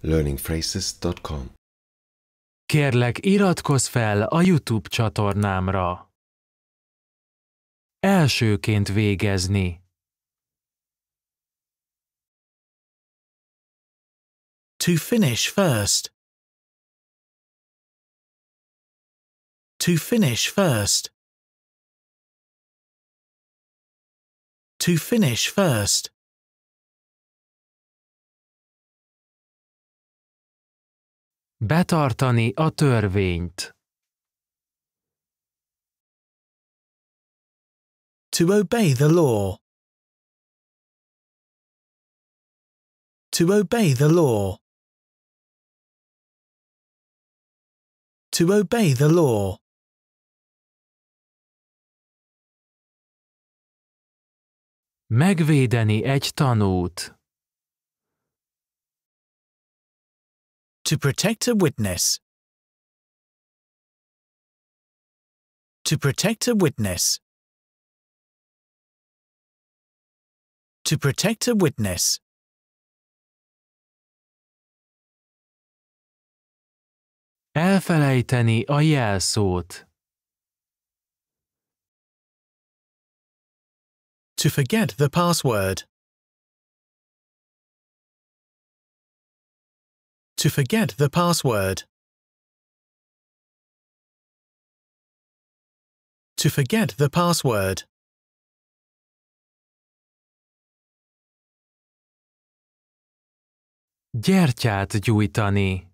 learningphrases.com Kérlek, iratkozz fel a YouTube csatornámra. Elsőként végezni. To finish first. To finish first. To finish first. Betartani a törvényt. To obey the law. To obey the law. To obey the law. Megvédeni egy tanút. To protect a witness. To protect a witness. To protect a witness. Elfelejteni a jelszót. To forget the password. to forget the password. To forget the password. Gyertyát gyújtani.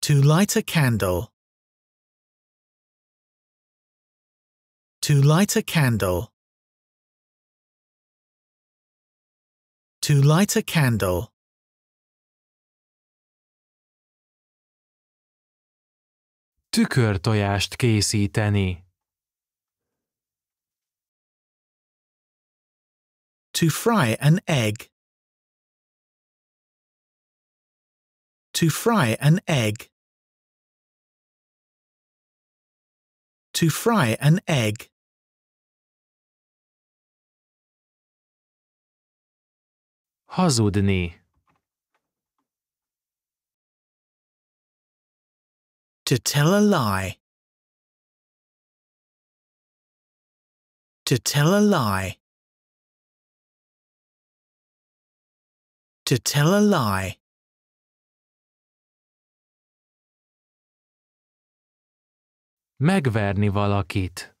To light a candle. To light a candle. to light a candle. Tükörtojást készíteni. To fry an egg. To fry an egg. To fry an egg. Hazudni. To tell a lie. To tell a lie. To tell a lie. Megverni valakit.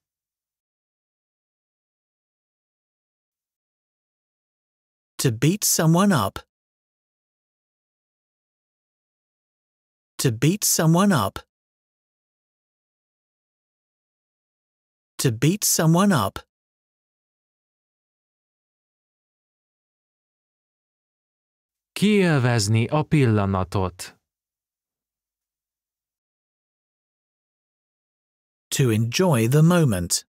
To beat someone up. To beat someone up. To beat someone up. Kielvezni a pillanatot. To enjoy the moment.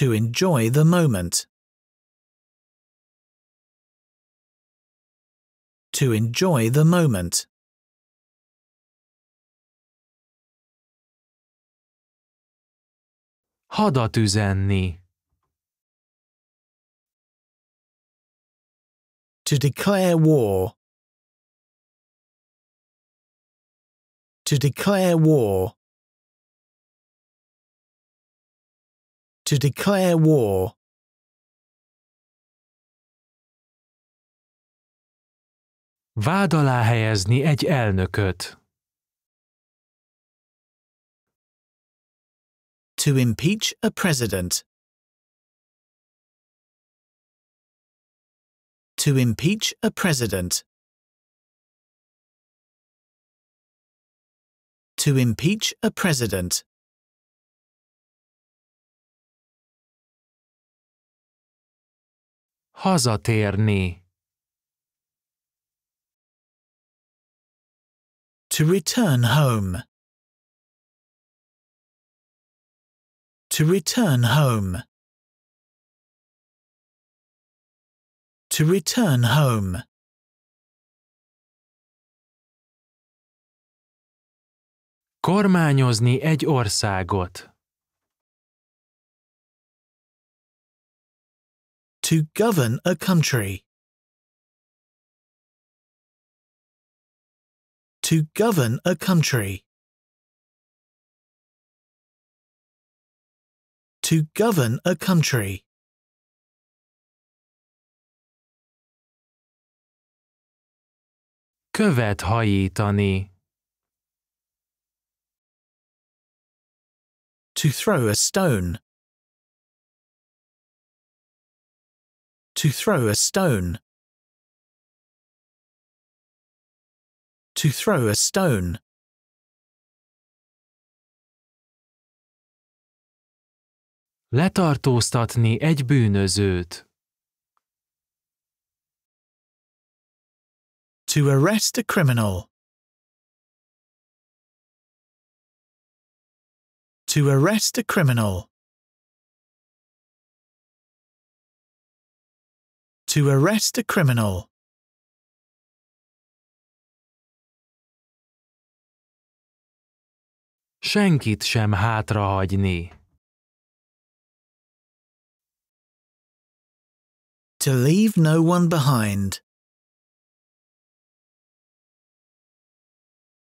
to enjoy the moment. To enjoy the moment. Hadat üzenni. To declare war. To declare war. to declare war. Vád alá helyezni egy elnököt. To impeach a president. To impeach a president. To impeach a president. Hazatérni. To return home. To return home. To return home. Kormányozni egy országot. to govern a country. To govern a country. To govern a country. Követ hajítani. To throw a stone. To throw a stone. To throw a stone. Letartóztatni egy bűnözőt. To arrest a criminal. To arrest a criminal. To arrest a criminal. Senkit sem hátrahagyni. To leave no one behind.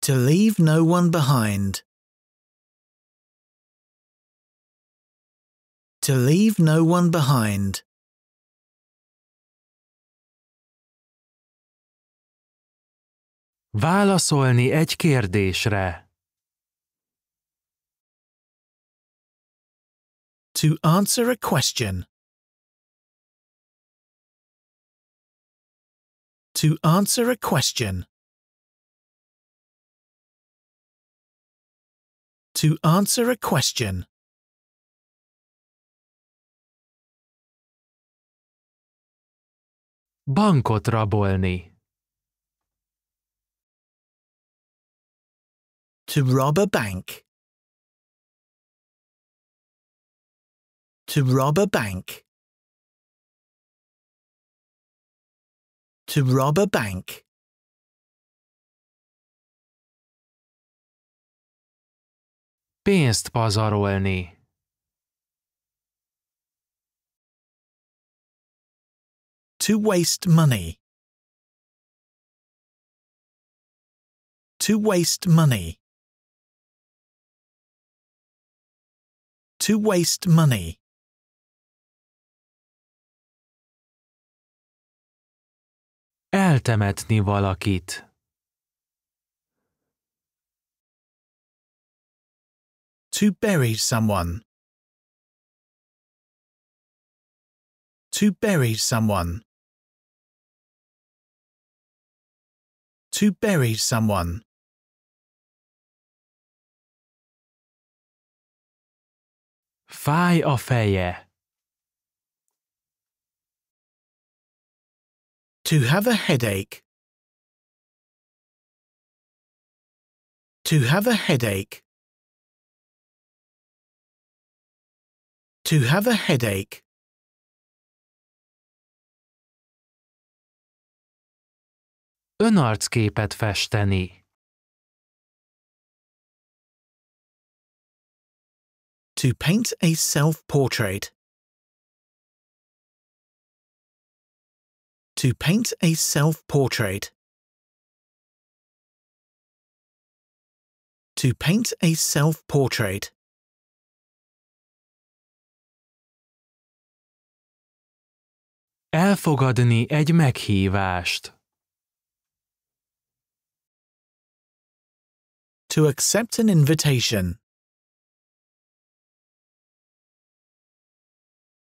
To leave no one behind. To leave no one behind. Válaszolni egy kérdésre. To answer a question. To answer a question. To answer a question. Bankot rabolni. To rob a bank. To rob a bank. To rob a bank. Pénzt pazarolni. To waste money. To waste money. to waste money. Eltemetni valakit. To bury someone. To bury someone. To bury someone. Faj o feje. To have a headache. To have a headache. To have a headache. Önarcképet festeni. to paint a self-portrait. To paint a self-portrait. To paint a self-portrait. Elfogadni egy meghívást. To accept an invitation.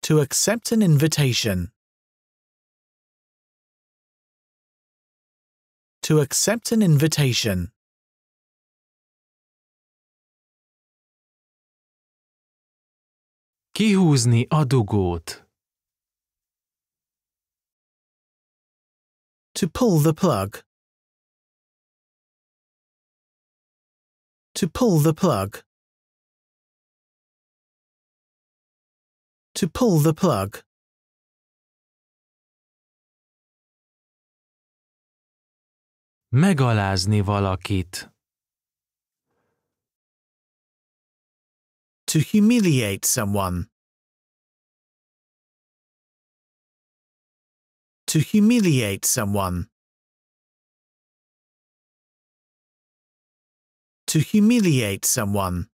to accept an invitation. To accept an invitation. Kihúzni a dugót. To pull the plug. To pull the plug. to pull the plug. Megalázni valakit. To humiliate someone. To humiliate someone. To humiliate someone.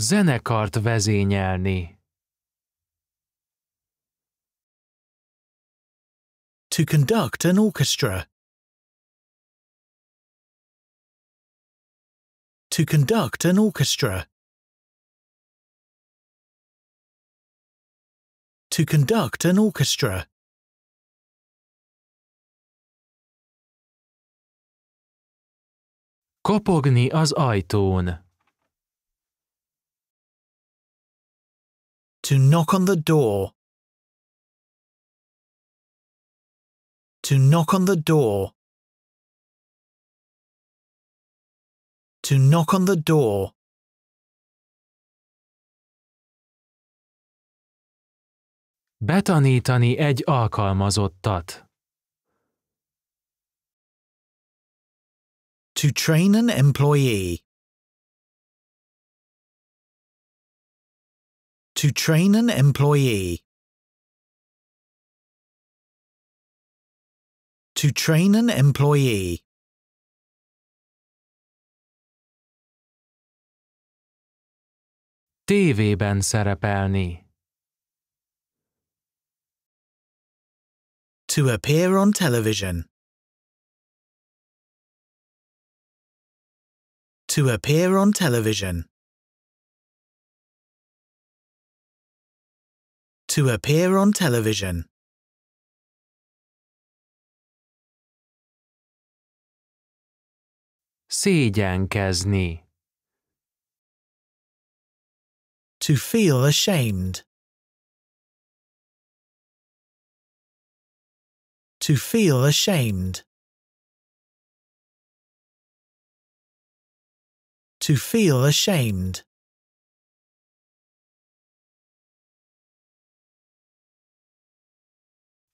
Zenekart vezényelni. To conduct an orchestra. To conduct an orchestra. To conduct an orchestra. Kopogni az ajtón. To knock on the door. To knock on the door. To knock on the door. Betanítani egy alkalmazottat. To train an employee. To train an employee. To train an employee. TV-ben szerepelni. To appear on television. To appear on television. to appear on television. Szégyenkezni. To feel ashamed. To feel ashamed. To feel ashamed.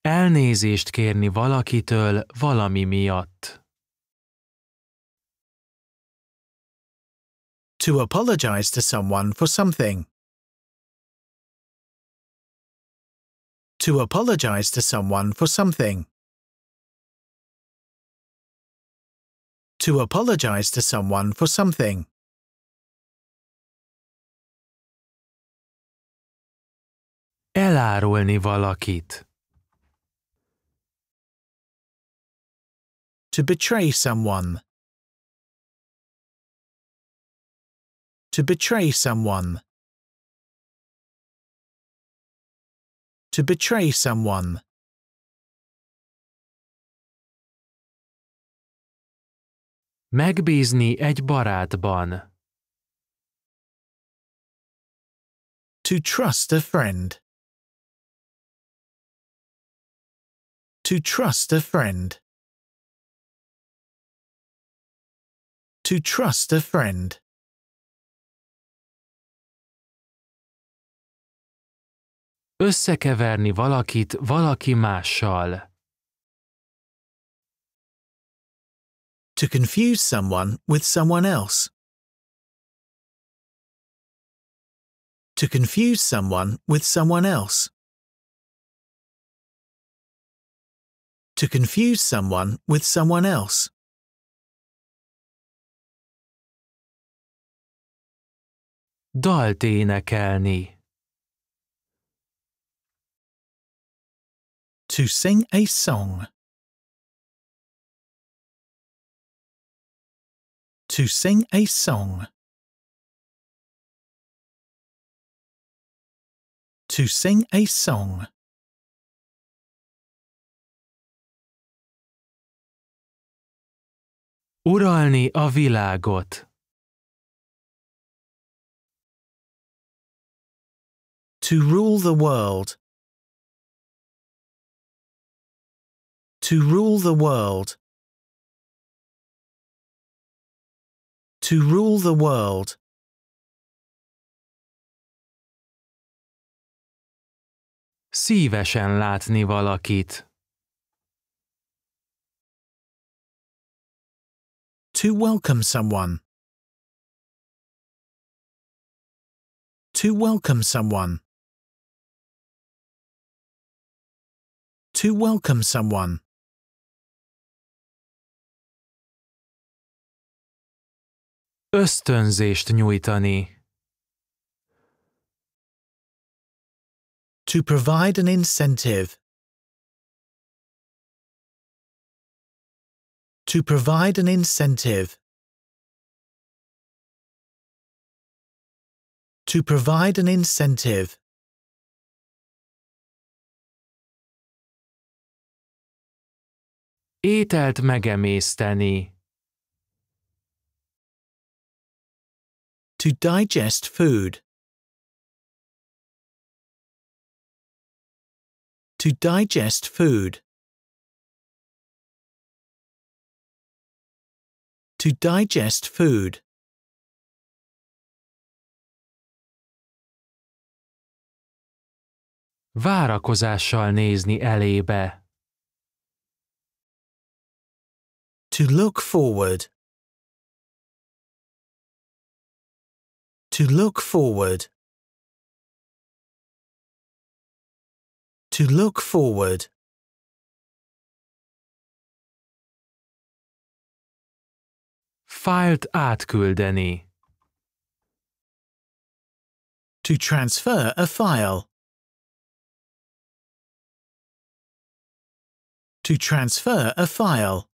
Elnézést kérni valakitől valami miatt. To apologize to someone for something. To apologize to someone for something. To apologize to someone for something. Elárulni valakit. To betray someone. To betray someone. To betray someone. Megbízni egy barátban. To trust a friend. To trust a friend. to trust a friend. Összekeverni valakit valaki mással. To confuse someone with someone else. To confuse someone with someone else. To confuse someone with someone else. dalt énekelni. To sing a song. To sing a song. To sing a song. Uralni a világot. To rule the world. To rule the world. To rule the world. Szívesen látni valakit. To welcome someone. To welcome someone. to welcome someone. Ösztönzést nyújtani. To provide an incentive. To provide an incentive. To provide an incentive. Ételt megemészteni. To digest food. To digest food. To digest food. Várakozással nézni elébe. To look forward. To look forward. To look forward. Fájlt átküldeni. To transfer a file. To transfer a file.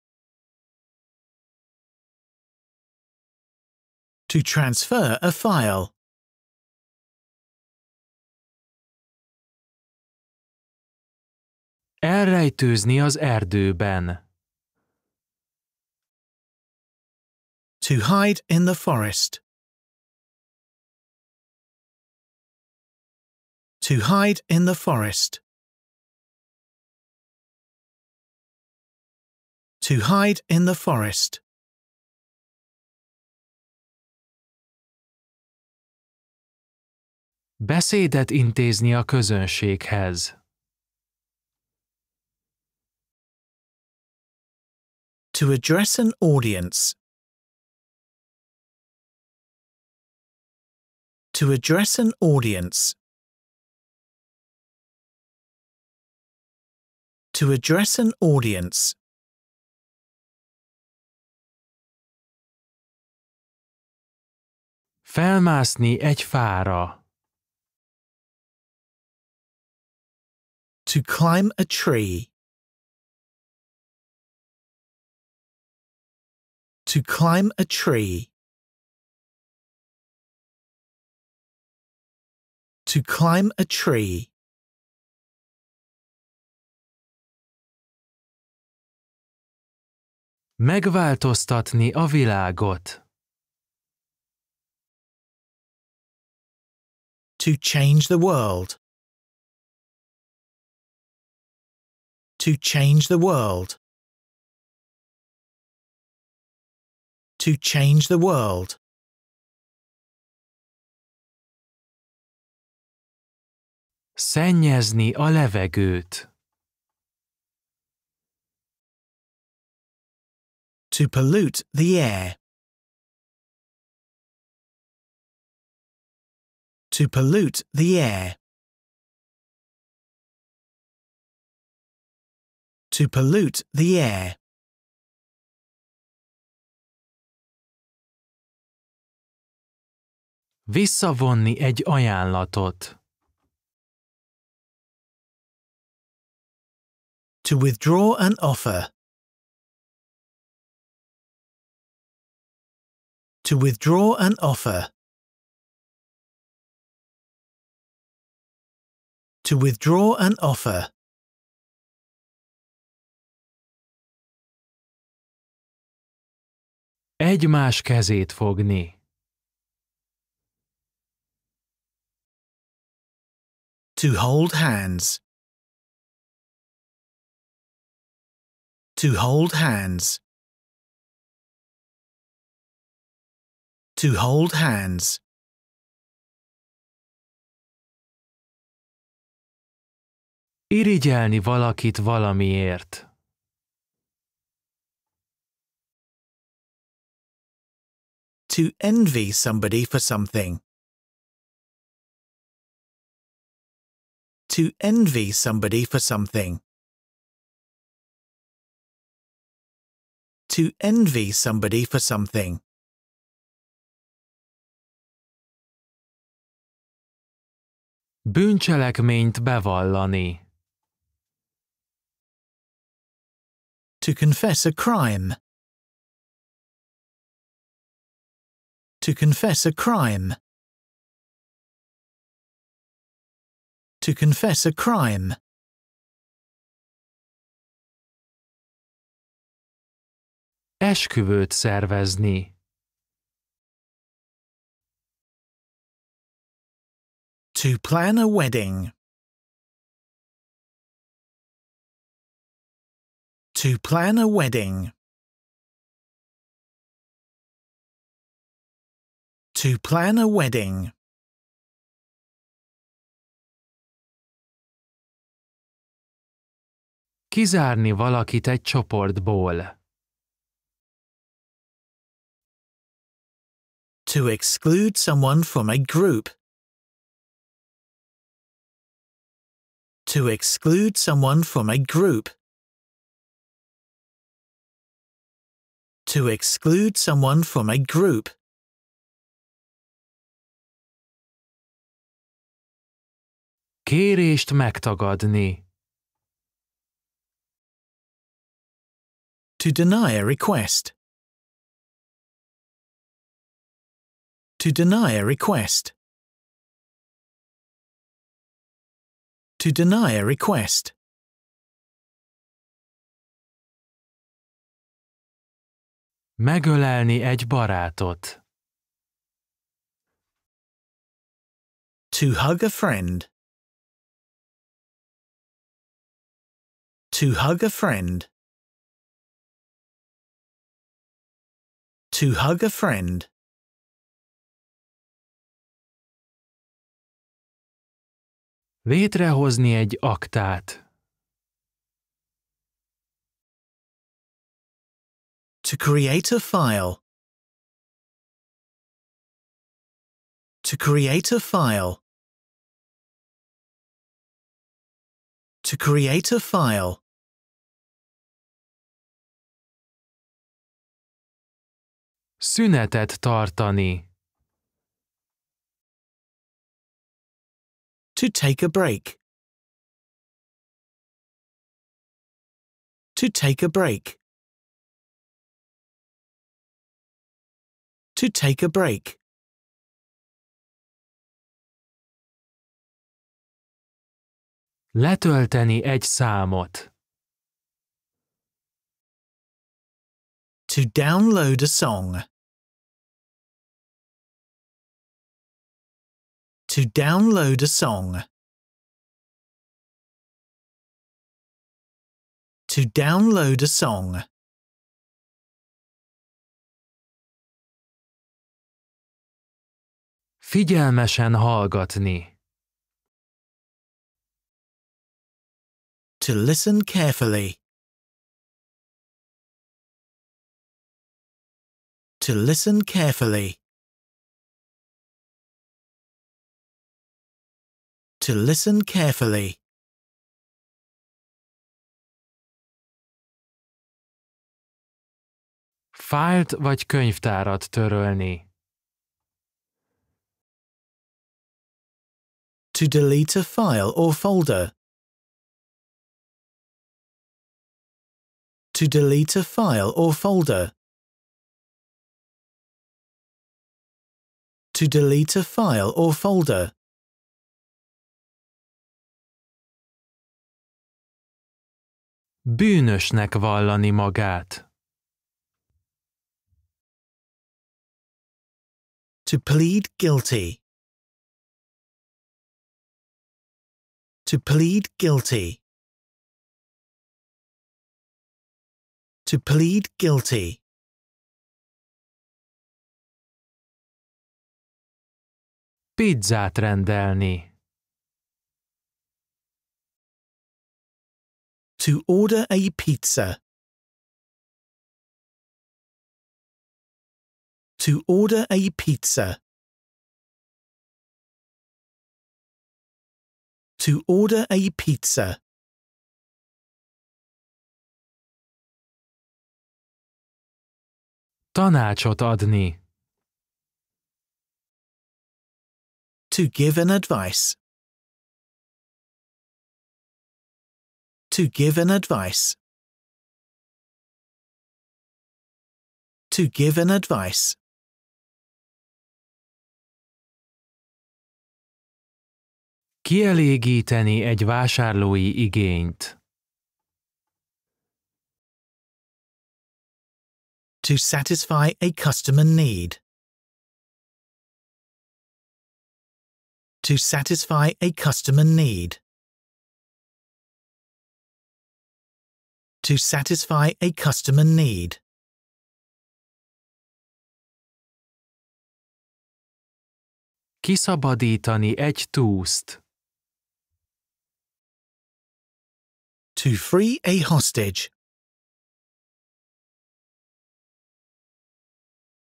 to transfer a file. Elrejtőzni az erdőben. To hide in the forest. To hide in the forest. To hide in the forest. Beszédet intézni a közönséghez. To address an audience. To address an audience. To address an audience. Felmászni egy fára. To climb a tree. To climb a tree. To climb a tree. Megváltoztatni a világot. To change the world. to change the world. To change the world. Szennyezni a levegőt. To pollute the air. To pollute the air. to pollute the air. Visszavonni egy ajánlatot. To withdraw an offer. To withdraw an offer. To withdraw an offer. egymás kezét fogni. To hold hands. To hold hands. To hold hands. Irigyelni valakit valamiért. to envy somebody for something. To envy somebody for something. To envy somebody for something. Bűncselekményt bevallani. To confess a crime. To confess a crime. To confess a crime. Esküvőt szervezni. To plan a wedding. To plan a wedding. To plan a wedding. Kizárni valakit egy csoportból. To exclude someone from a group. To exclude someone from a group. To exclude someone from a group. Kérést megtagadni. To deny a request. To deny a request. To deny a request. Megölelni egy barátot. To hug a friend. To hug a friend. To hug a friend. Létrehozni egy aktát. To create a file. To create a file. To create a file. Szünetet tartani. To take a break. To take a break. To take a break. Letölteni egy számot. to download a song. To download a song. To download a song. Figyelmesen hallgatni. To listen carefully. to listen carefully. To listen carefully. Fájlt vagy könyvtárat törölni. To delete a file or folder. To delete a file or folder. to delete a file or folder. Bűnösnek vallani magát. To plead guilty. To plead guilty. To plead guilty. pizzát rendelni. To order a pizza. To order a pizza. To order a pizza. Tanácsot adni. To give an advice. To give an advice. To give an advice. Kielégíteni egy vásárlói igényt. To satisfy a customer need. to satisfy a customer need. To satisfy a customer need. Kiszabadítani egy túszt. To free a hostage.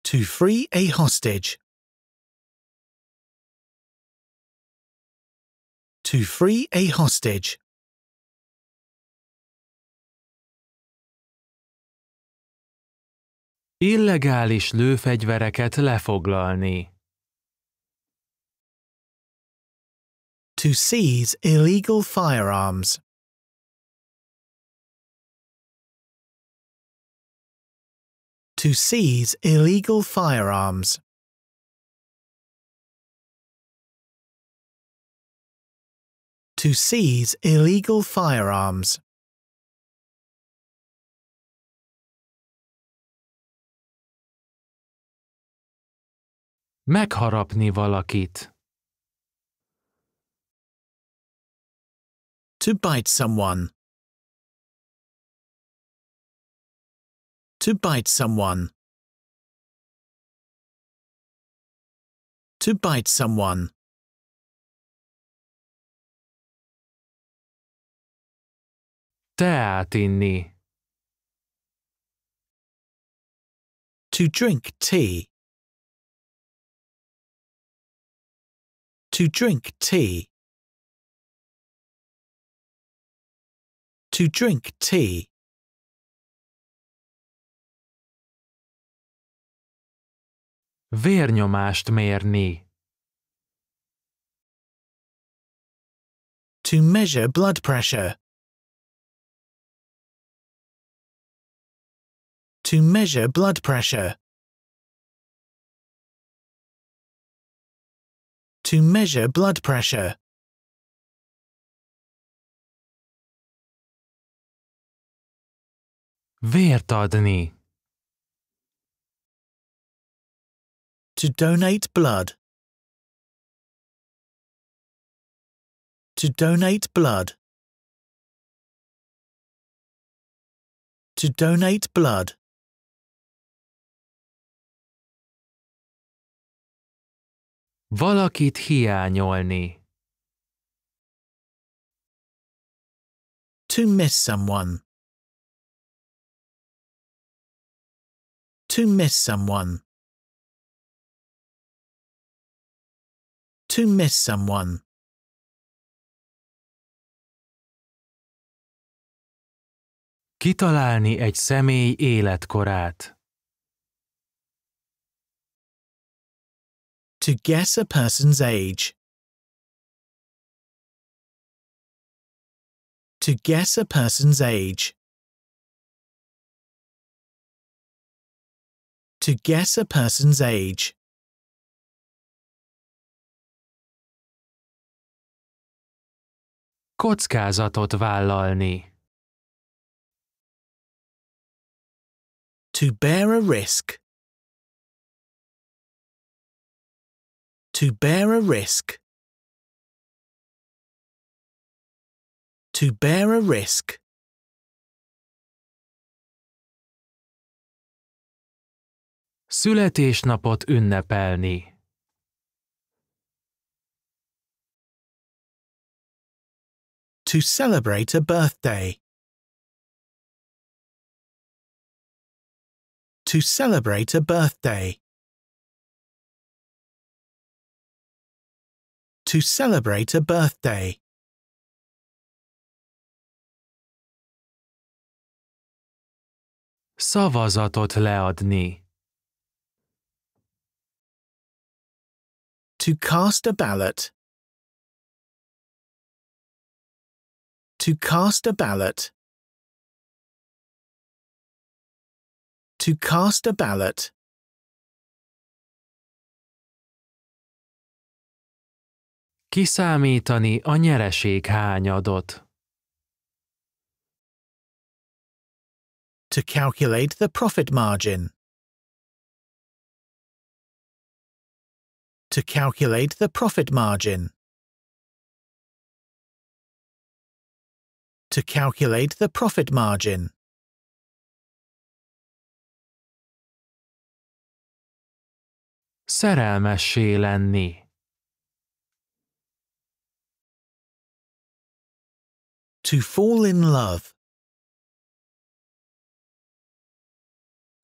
To free a hostage. to free a hostage. Illegális lőfegyvereket lefoglalni. To seize illegal firearms. To seize illegal firearms. to seize illegal firearms. Megharapni valakit. To bite someone. To bite someone. To bite someone. inni. To drink tea. To drink tea. To drink tea. Vérnyomást mérni. To measure blood pressure. to measure blood pressure. To measure blood pressure. Vért To donate blood. To donate blood. To donate blood. Valakit hiányolni. To miss someone. To miss someone. To miss someone. Kitalálni egy személy életkorát. To guess a person's age. To guess a person's age. To guess a person's age. Kockázatot vállalni. To bear a risk. To bear a risk. To bear a risk. Születésnapot ünnepelni. To celebrate a birthday. To celebrate a birthday. to celebrate a birthday. Szavazatot leadni. To cast a ballot. To cast a ballot. To cast a ballot. Kiszámítani a nyereség hányadot. To calculate the profit margin. To calculate the profit margin. To calculate the profit margin. Szerelmessé lenni. To fall in love.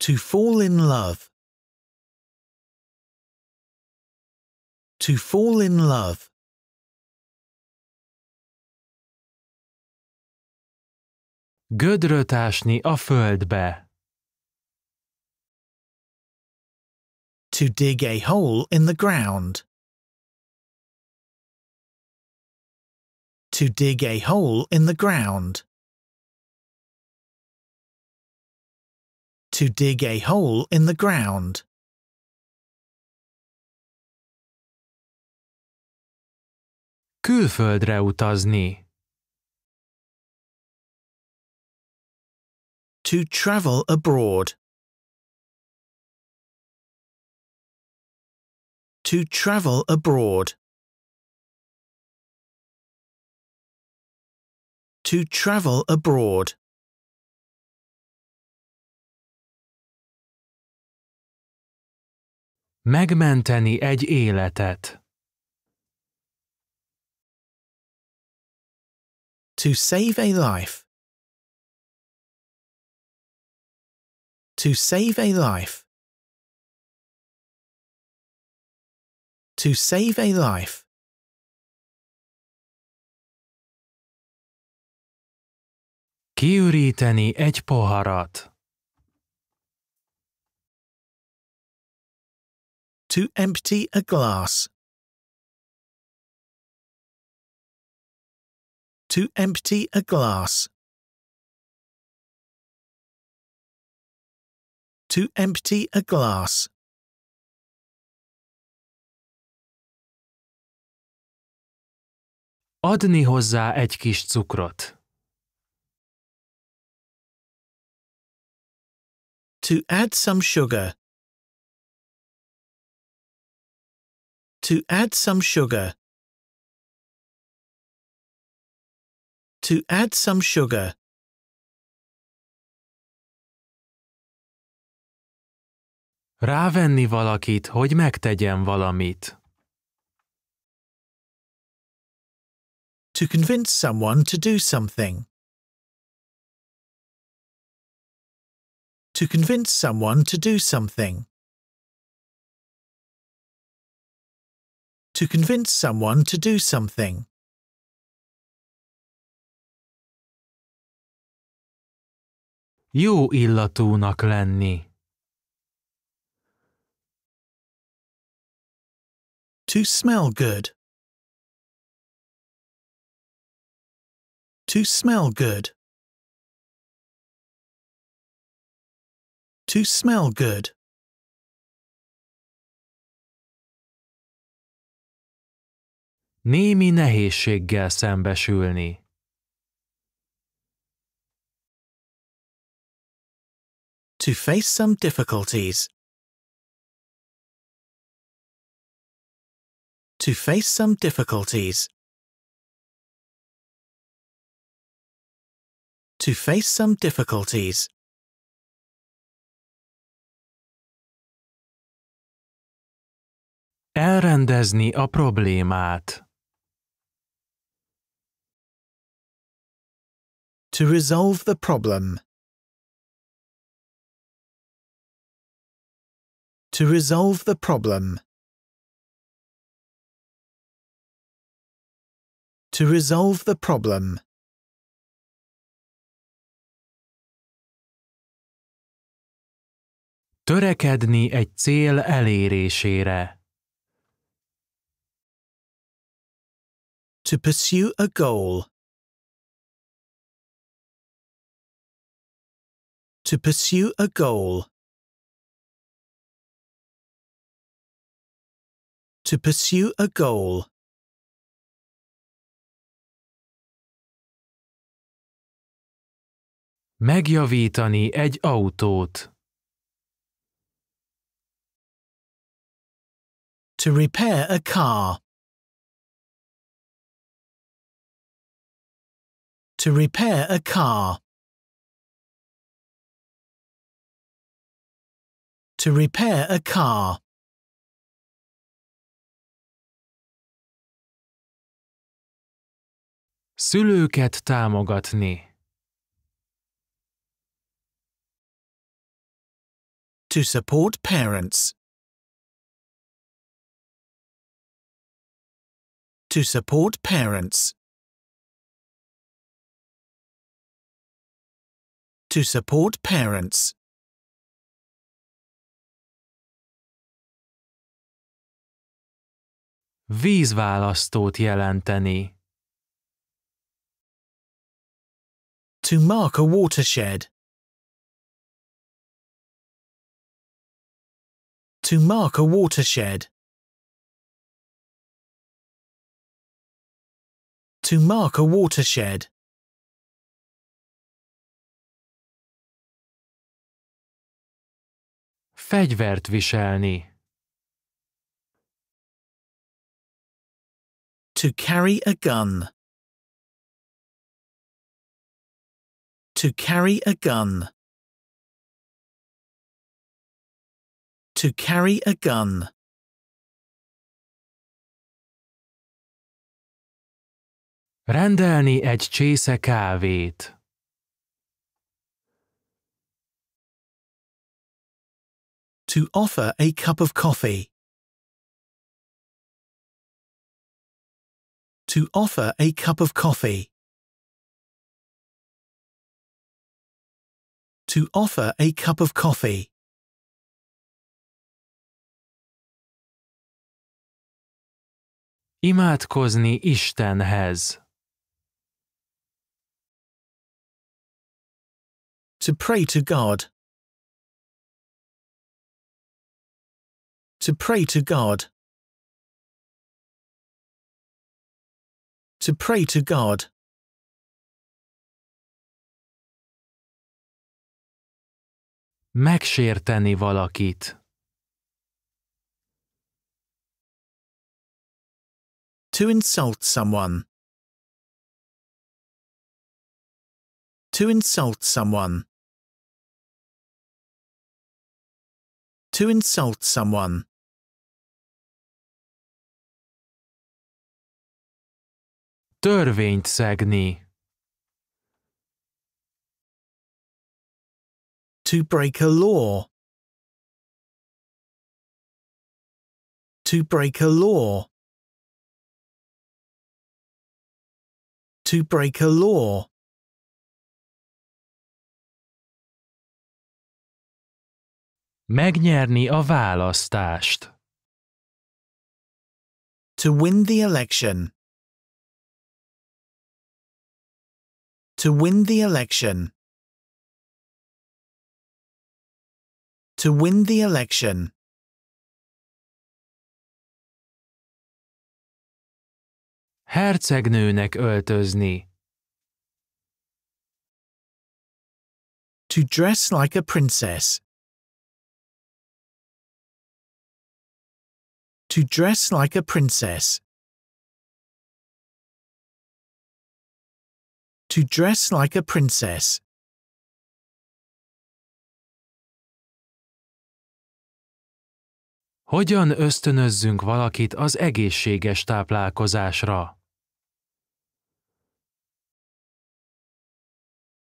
To fall in love. To fall in love. Gödröt ásni a földbe. To dig a hole in the ground. to dig a hole in the ground. To dig a hole in the ground. Külföldre utazni. To travel abroad. To travel abroad. to travel abroad. Megmenteni egy életet. To save a life. To save a life. To save a life. Kiüríteni egy poharat. To empty a glass. To empty a glass. To empty a glass. Adni hozzá egy kis cukrot. To add some sugar. To add some sugar. To add some sugar. Rávenni valakit, hogy megtegyen valamit. To convince someone to do something. to convince someone to do something. To convince someone to do something. Jó illatúnak lenni. To smell good. To smell good. to smell good. Némi nehézséggel szembesülni. To face some difficulties. To face some difficulties. To face some difficulties. Elrendezni a problémát. To resolve the problem. To resolve the problem. To resolve the problem. Törekedni egy cél elérésére. to pursue a goal. To pursue a goal. To pursue a goal. Megjavítani egy autót. To repair a car. To repair a car. To repair a car. Szülőket támogatni. To support parents. To support parents. to support parents. Vízválasztót jelenteni. To mark a watershed. To mark a watershed. To mark a watershed. fegyvert viselni. To carry a gun. To carry a gun. To carry a gun. Rendelni egy csésze kávét. to offer a cup of coffee. To offer a cup of coffee. To offer a cup of coffee. Imádkozni Istenhez. To pray to God. To pray to God. To pray to God. Megsérteni valakit. To insult someone. To insult someone. To insult someone. törvényt szegni. To break a law. To break a law. To break a law. Megnyerni a választást. To win the election. To win the election. To win the election. Hercegnőnek öltözni. To dress like a princess. To dress like a princess. to dress like a princess. Hogyan ösztönözzünk valakit az egészséges táplálkozásra?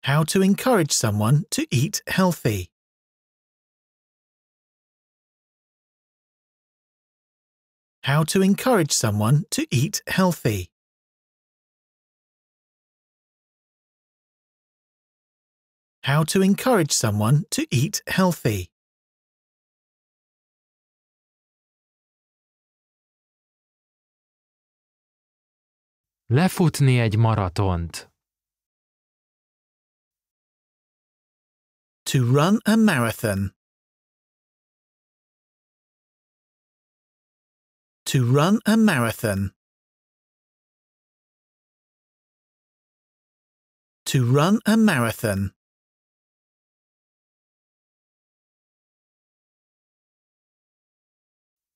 How to encourage someone to eat healthy. How to encourage someone to eat healthy. How to encourage someone to eat healthy. Lefutni egy maratont. To run a marathon. To run a marathon. To run a marathon.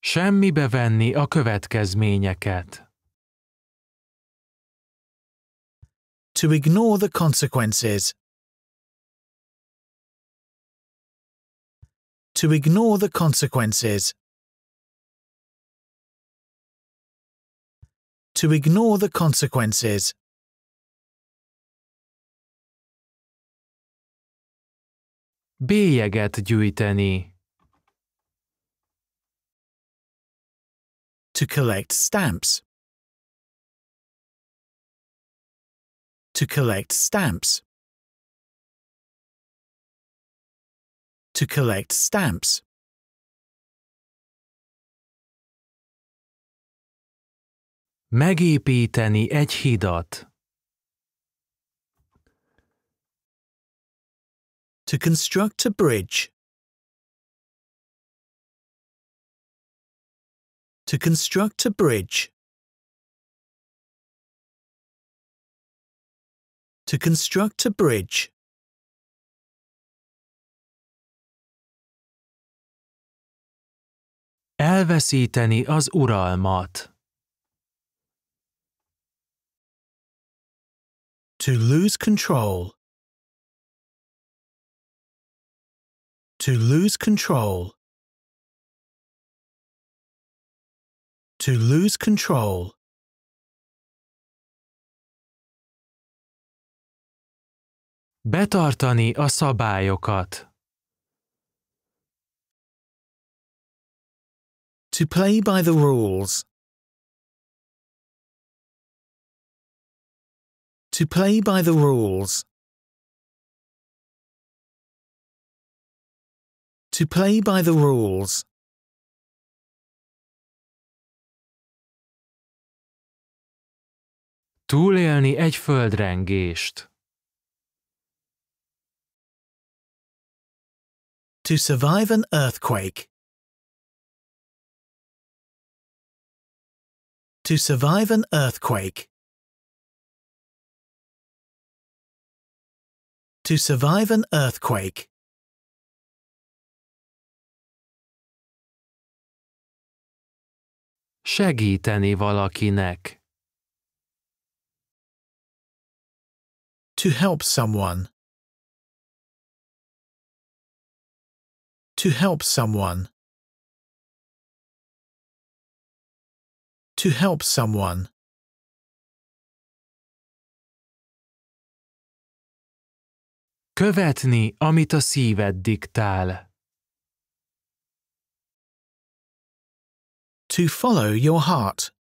Semmibe venni a következményeket. To ignore the consequences. To ignore the consequences. To ignore the consequences. Bélyeget gyűjteni. To collect stamps. To collect stamps. To collect stamps. Megépíteni egy hidat. To construct a bridge. to construct a bridge. To construct a bridge. Elveszíteni az uralmat. To lose control. To lose control. To lose control. Betartani a szabályokat. To play by the rules. To play by the rules. To play by the rules. Túlélni egy földrengést. To survive an earthquake. To survive an earthquake. To survive an earthquake. Segíteni valakinek. To help someone. To help someone. To help someone. Követni, amit a szíved diktál. To follow your heart.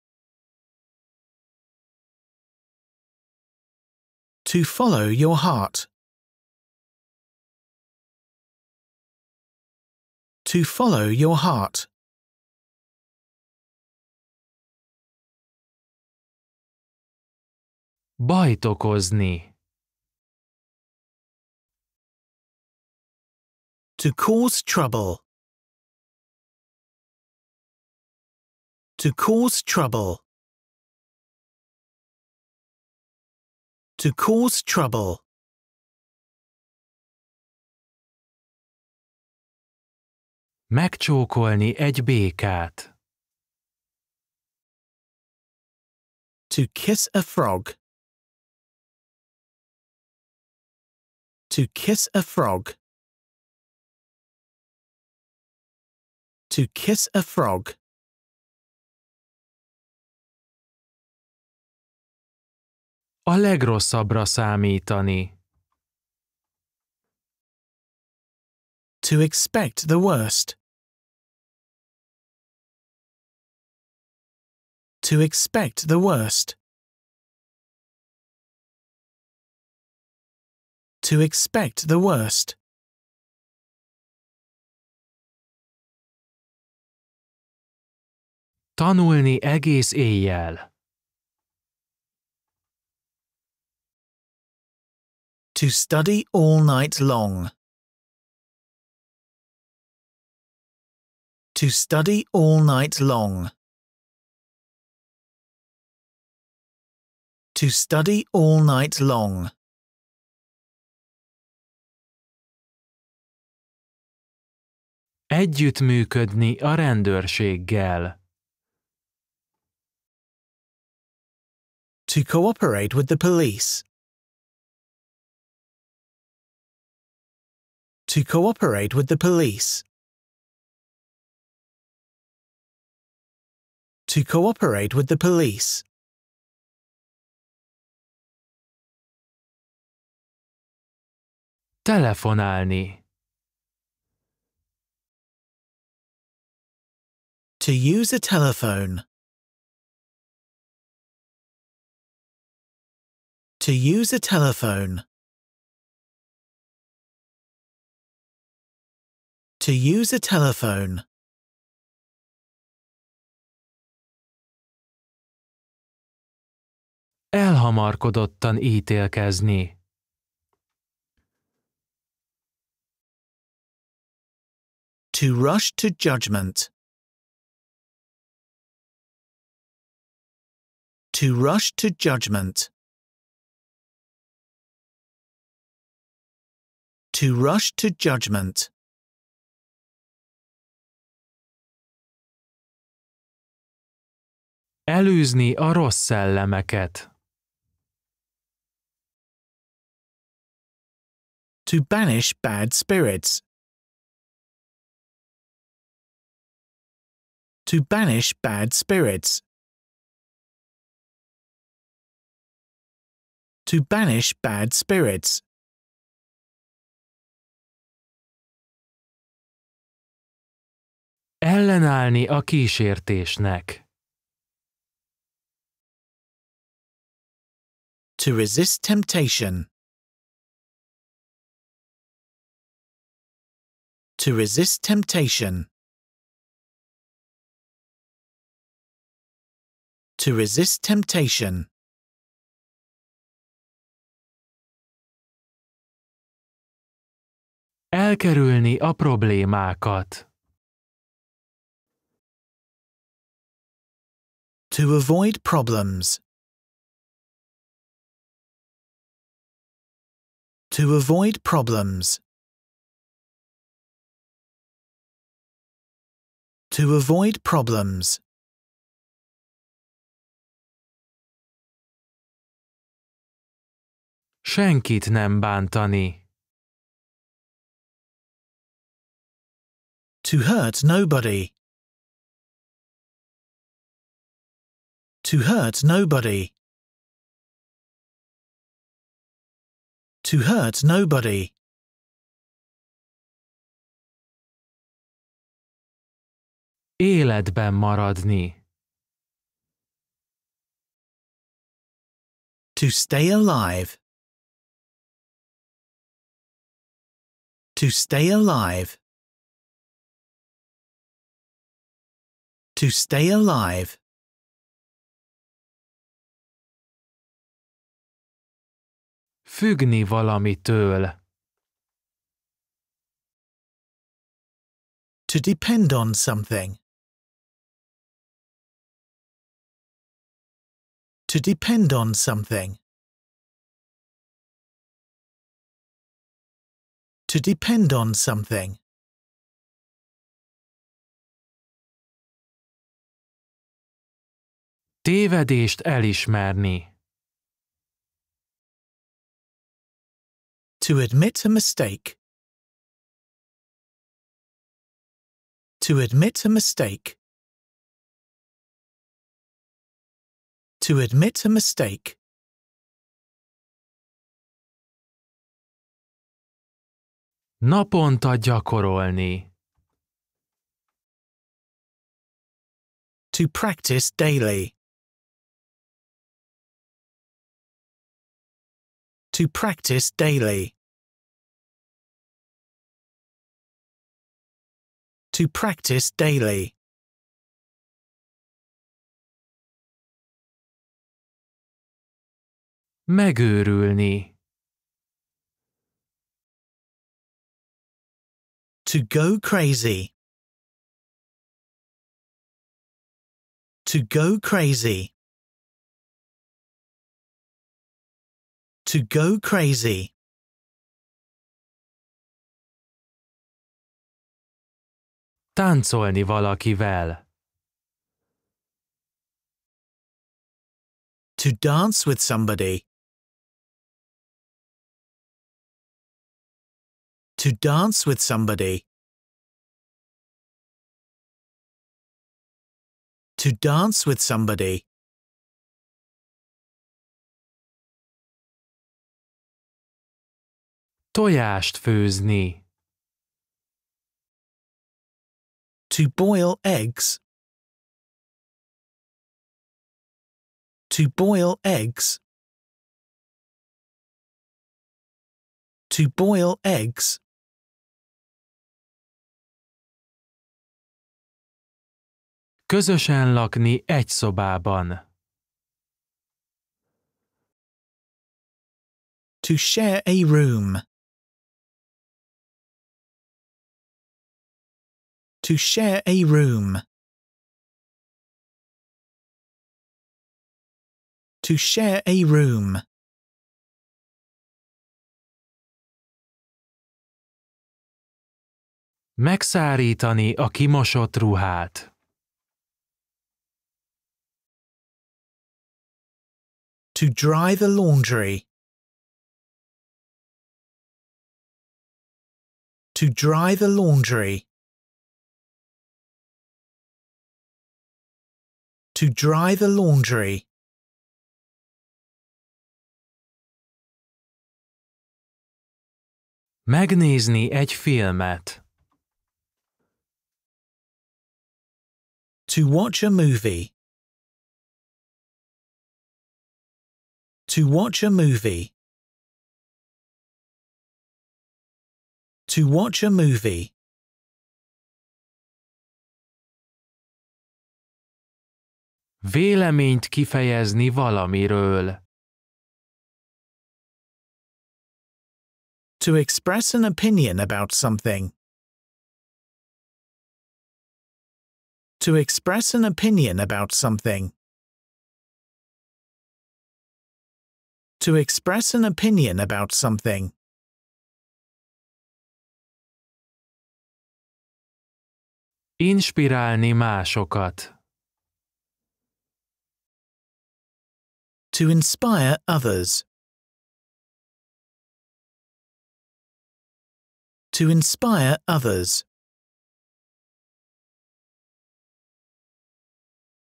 to follow your heart. To follow your heart. Bajt okozni. To cause trouble. To cause trouble. To cause trouble. Megcsókolni egy békát. To kiss a frog. To kiss a frog. To kiss a frog. a legrosszabbra számítani. To expect the worst. To expect the worst. To expect the worst. Tanulni egész éjjel. To study all night long. To study all night long. To study all night long. Együttműködni a rendőrséggel. To cooperate with the police. to cooperate with the police. To cooperate with the police. Telefonálni. To use a telephone. To use a telephone. To use a telephone. Elhamarkodottan ítélkezni. To rush to judgment. To rush to judgment. To rush to judgment. Előzni a rossz szellemeket. To banish bad spirits. To banish bad spirits. To banish bad spirits. Ellenállni a kísértésnek. to resist temptation. To resist temptation. To resist temptation. Elkerülni a problémákat. To avoid problems. To avoid problems. To avoid problems. Senkit nem bántani. To hurt nobody. To hurt nobody. to hurt nobody. Életben maradni. To stay alive. To stay alive. To stay alive. függni valamitől. To depend on something. To depend on something. To depend on something. Tévedést elismerni. To admit a mistake. To admit a mistake. To admit a mistake. Naponta gyakorolni. To practice daily. to practice daily. To practice daily. Megőrülni. To go crazy. To go crazy. to go crazy. Táncolni valakivel. To dance with somebody. To dance with somebody. To dance with somebody. Tojást főzni. To boil eggs. To boil eggs. To boil eggs. Közösen lakni egy szobában. To share a room. to share a room. To share a room. Megszárítani a kimosott ruhát. To dry the laundry. To dry the laundry. to dry the laundry. Megnézni egy filmet. To watch a movie. To watch a movie. To watch a movie. Véleményt kifejezni valamiről. To express an opinion about something. To express an opinion about something. To express an opinion about something. Inspirálni másokat. to inspire others. To inspire others.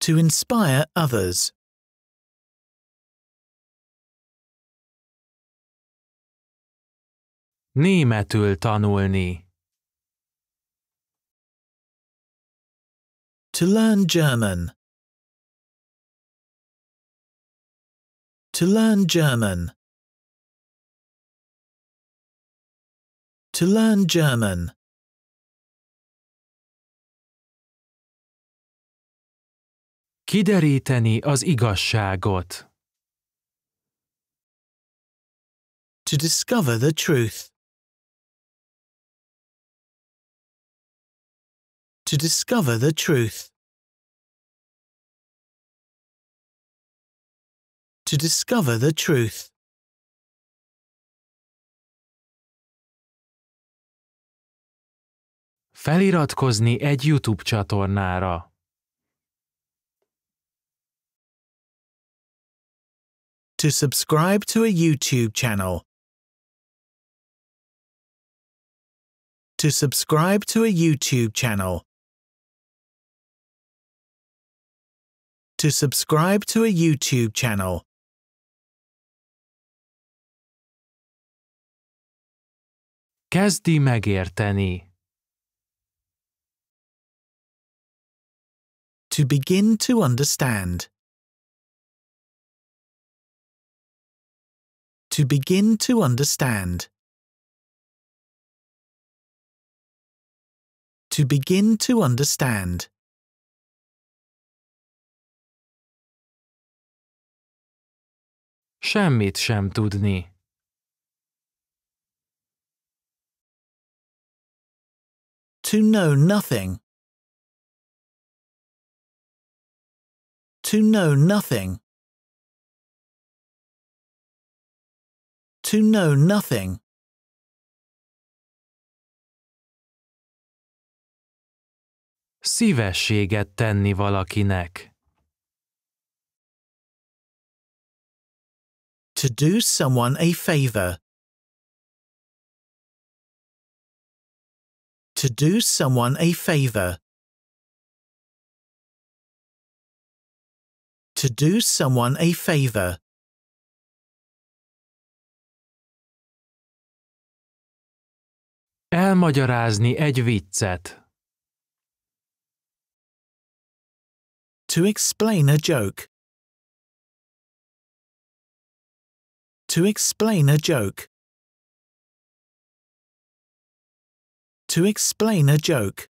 To inspire others. Németül tanulni. To learn German. To learn German. To learn German. Kideríteni az igazságot. To discover the truth. To discover the truth. to discover the truth. Feliratkozni egy YouTube csatornára. To subscribe to a YouTube channel. To subscribe to a YouTube channel. To subscribe to a YouTube channel. Kezdi megérteni. To begin to understand. To begin to understand. To begin to understand. Semmit sem tudni. To know nothing. To know nothing. To know nothing. Szívességet tenni valakinek. To do someone a favor. To do someone a favor. To do someone a favor. Elmagyarázni egy viccet. To explain a joke. To explain a joke. to explain a joke.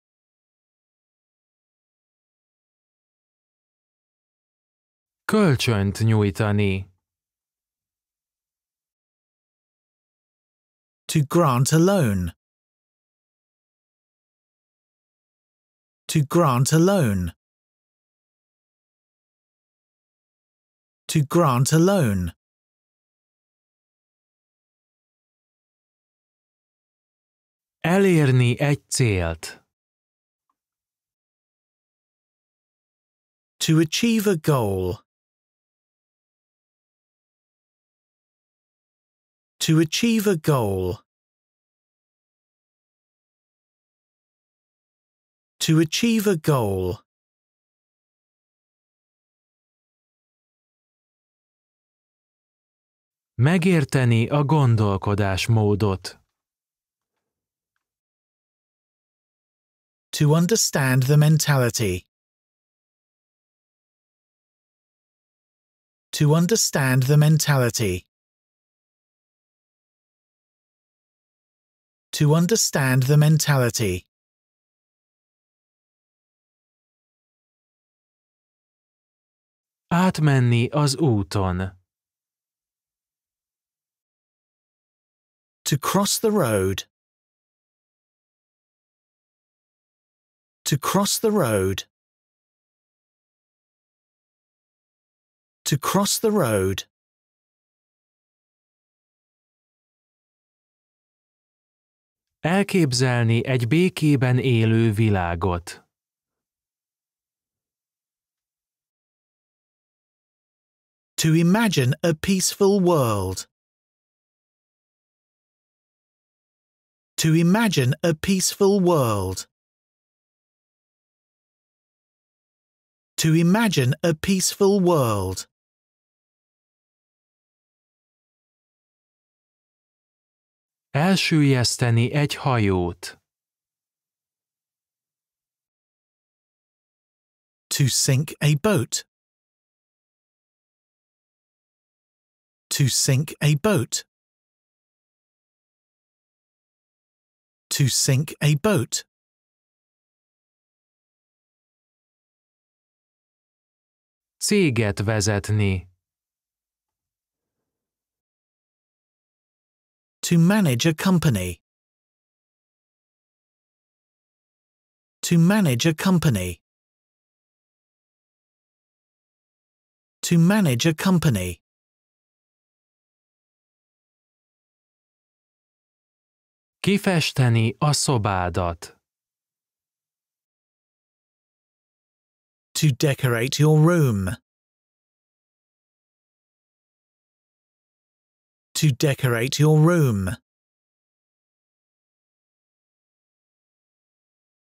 Kölcsönt nyújtani. To grant a loan. To grant a loan. To grant a loan. Elérni egy célt. To achieve a goal. To achieve a goal. To achieve a goal. Megérteni a gondolkodásmódot. to understand the mentality. To understand the mentality. To understand the mentality. Átmenni az úton. To cross the road. To cross the road. To cross the road. Elképzelni egy békében élő világot. To imagine a peaceful world. To imagine a peaceful world. to imagine a peaceful world. Elsüllyeszteni egy hajót. To sink a boat. To sink a boat. To sink a boat. Céget vezetni. To manage a company. To manage a company. To manage a company. Kifesteni a szobádat. to decorate your room. To decorate your room.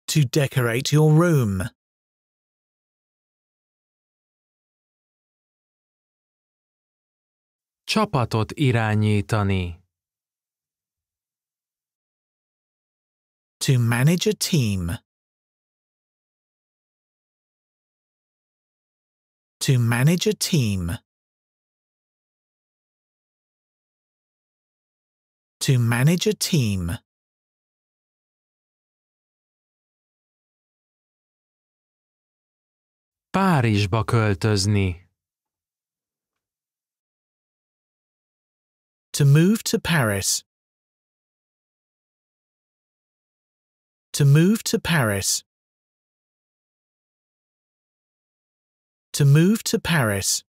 To decorate your room. Csapatot irányítani. To manage a team. To manage a team. To manage a team. Párizsba költözni. To move to Paris. To move to Paris. to move to Paris.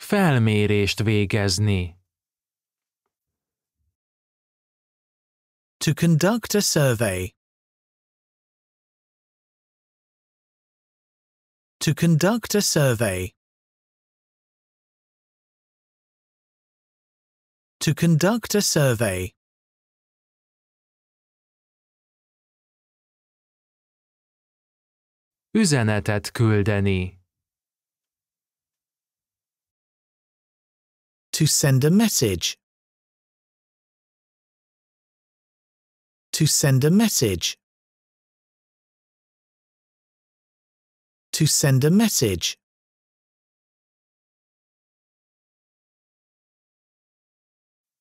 Felmérést végezni. To conduct a survey. To conduct a survey. To conduct a survey. Üzenetet küldeni. To send a message. To send a message. To send a message.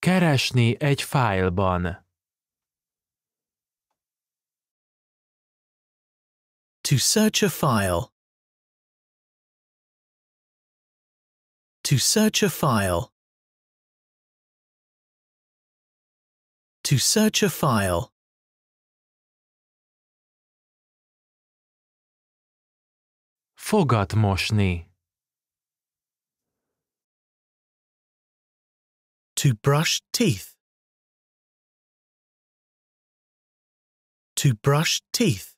Keresni egy fájlban. To search a file. To search a file. To search a file. Fogat moshni. To brush teeth. To brush teeth.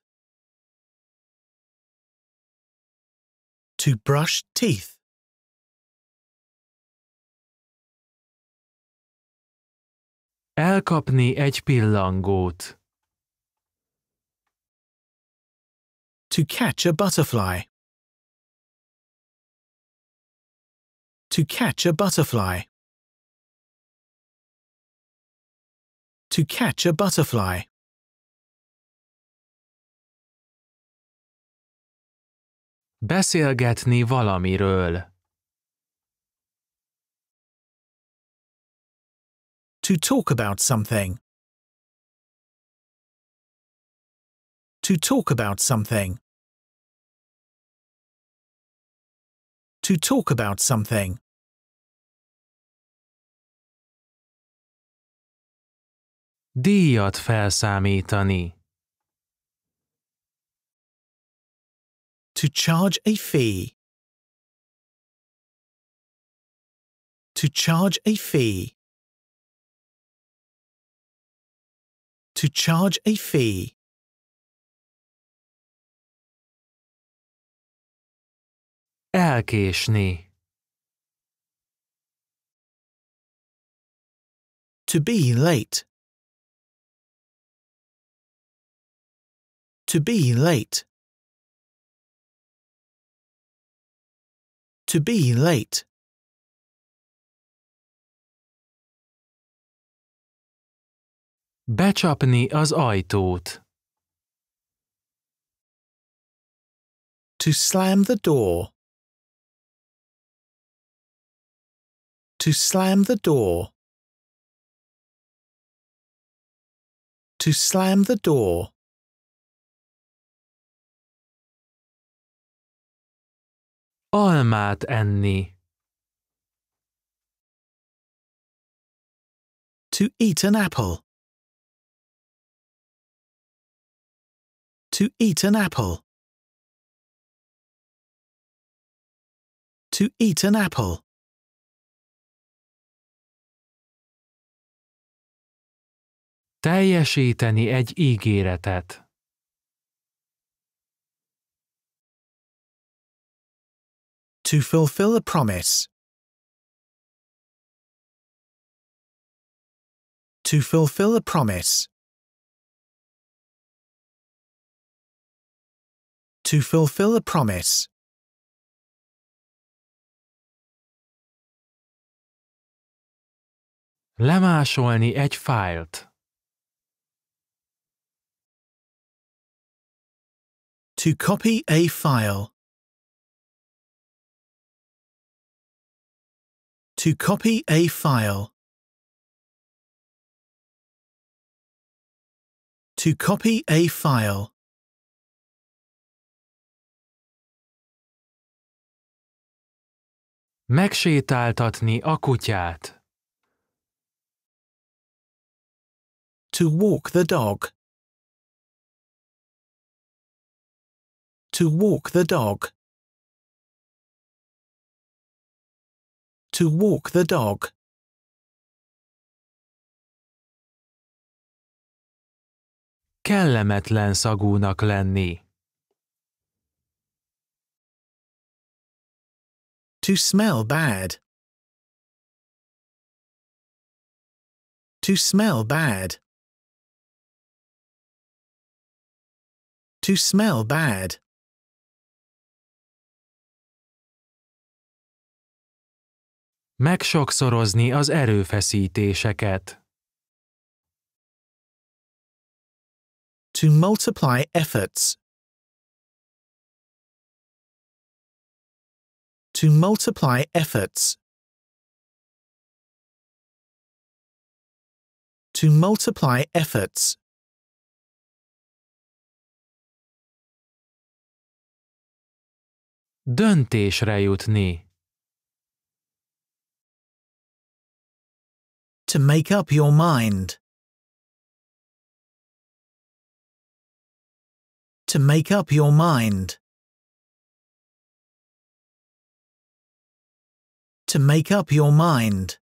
To brush teeth. Elkapni egy pillangót. To catch a butterfly. To catch a butterfly. To catch a butterfly. Beszélgetni valamiről. To talk about something. To talk about something. To talk about something. Díjat felszámítani. To charge a fee. To charge a fee. To charge a fee. Elkésni. To be late. To be late. to be late. Becsapni az ajtót. To slam the door. To slam the door. To slam the door. almát enni. To eat an apple. To eat an apple. To eat an apple. Teljesíteni egy ígéretet. to fulfill a promise. To fulfill a promise. To fulfill a promise. Lemásolni egy fájlt. To copy a file. to copy a file. To copy a file. Megsétáltatni a kutyát. To walk the dog. To walk the dog. to walk the dog. Kellemetlen szagúnak lenni. To smell bad. To smell bad. To smell bad. Megsokszorozni az erőfeszítéseket. To multiply efforts. To multiply efforts. To multiply efforts. Döntésre jutni. to make up your mind. To make up your mind. To make up your mind.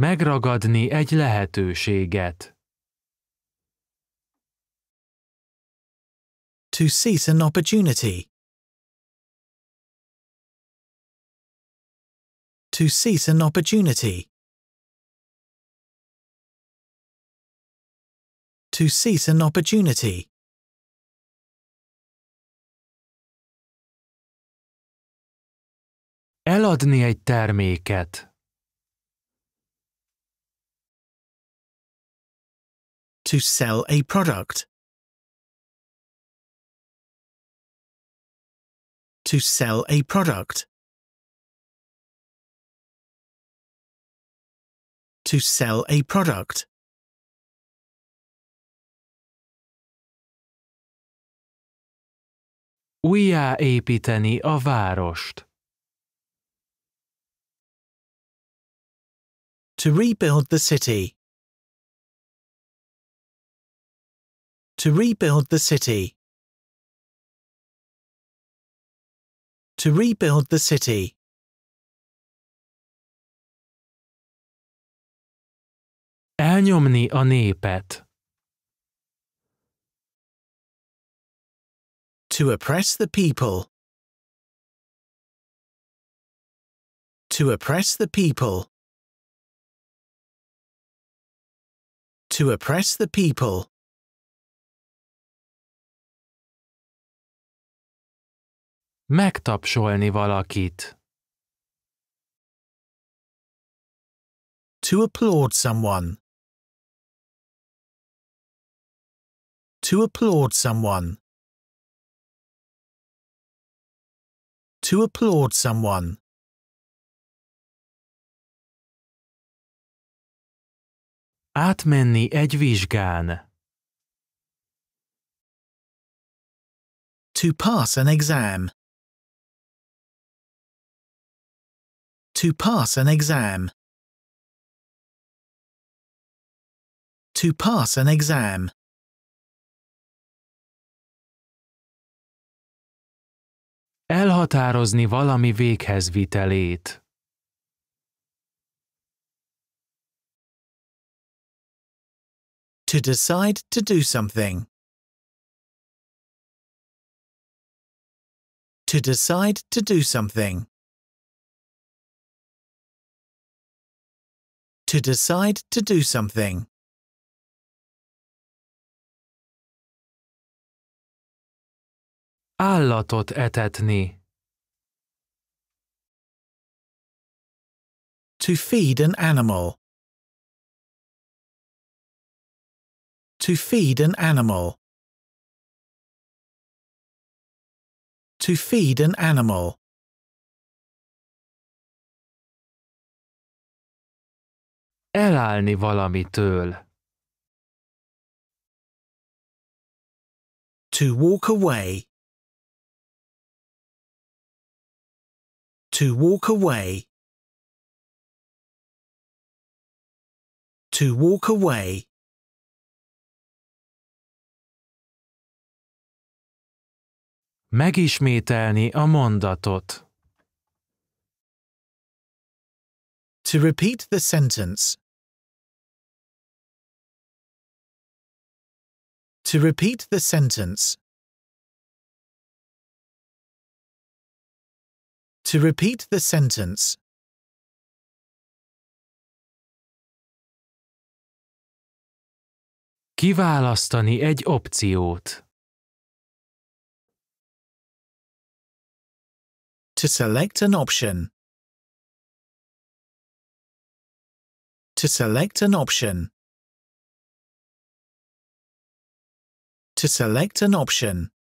Megragadni egy lehetőséget. To seize an opportunity. to seize an opportunity. To seize an opportunity. Eladni egy terméket. To sell a product. To sell a product. to sell a product. Újjáépíteni a várost. To rebuild the city. To rebuild the city. To rebuild the city. elnyomni a népet. To oppress the people. To oppress the people. To oppress the people. Megtapsolni valakit. To applaud someone. To applaud someone. To applaud someone. Átmenni egy vizsgán. To pass an exam. To pass an exam. To pass an exam. Elhatározni valami véghez vitelét. To decide to do something. To decide to do something. To decide to do something. Állatot etetni. To feed an animal. To feed an animal. To feed an animal. Elállni valamitől. To walk away. To walk away. To walk away. Megismételni a mondatot. To repeat the sentence. To repeat the sentence. To repeat the sentence, Kiválasztani egy opciót. To select an option. To select an option. To select an option.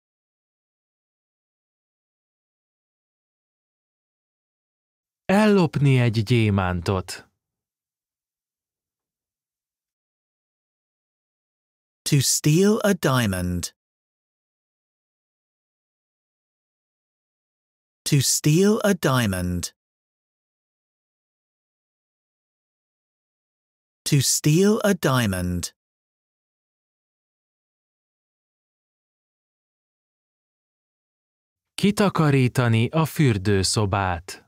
ellopni egy gyémántot. To steal a diamond. To steal a diamond. To steal a diamond. Kitakarítani a fürdőszobát.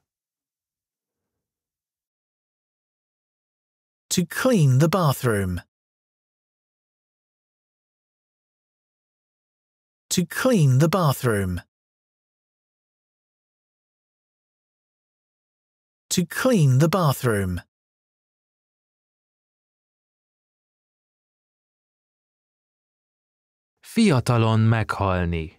to clean the bathroom. To clean the bathroom. To clean the bathroom. Fiatalon meghalni.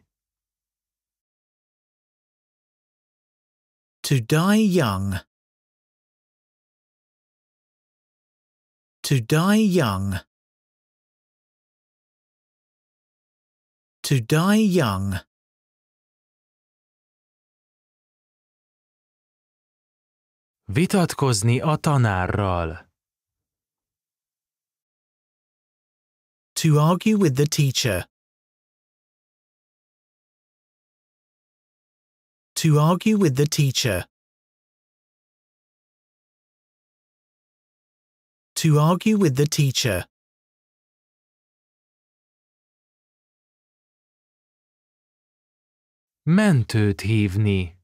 To die young. To die young. To die young. Vitatkozni a tanárral. To argue with the teacher. To argue with the teacher. to argue with the teacher. Mentőt hívni.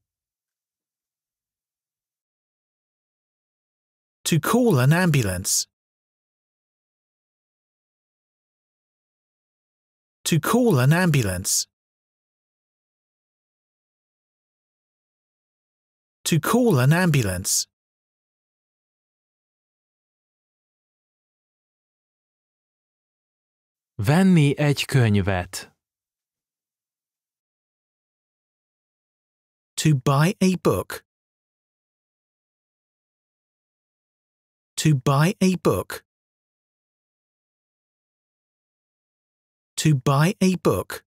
To call an ambulance. To call an ambulance. To call an ambulance. Venni egy könyvet. To buy a book. To buy a book. To buy a book.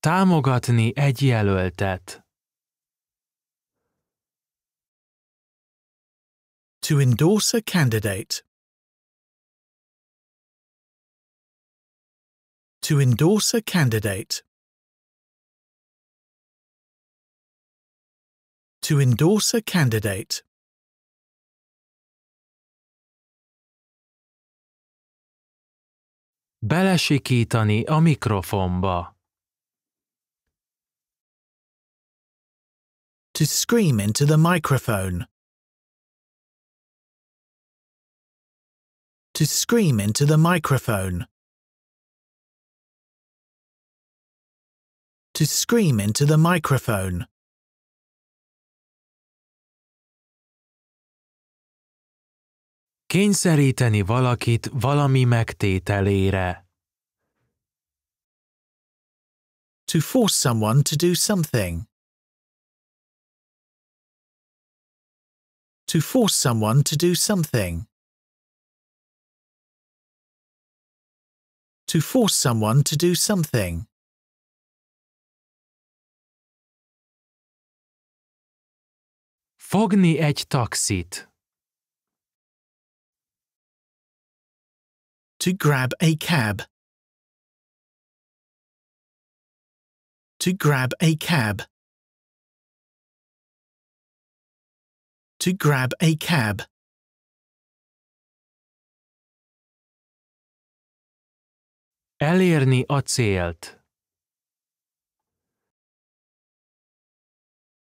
Támogatni egy jelöltet. To endorse a candidate. To endorse a candidate. To endorse a candidate. Belesikítani a mikrofonba. To scream into the microphone. to scream into the microphone. To scream into the microphone. Kényszeríteni valakit valami megtételére. To force someone to do something. To force someone to do something. to force someone to do something. Fogni egy taxit. To grab a cab. To grab a cab. To grab a cab. Elérni a célt.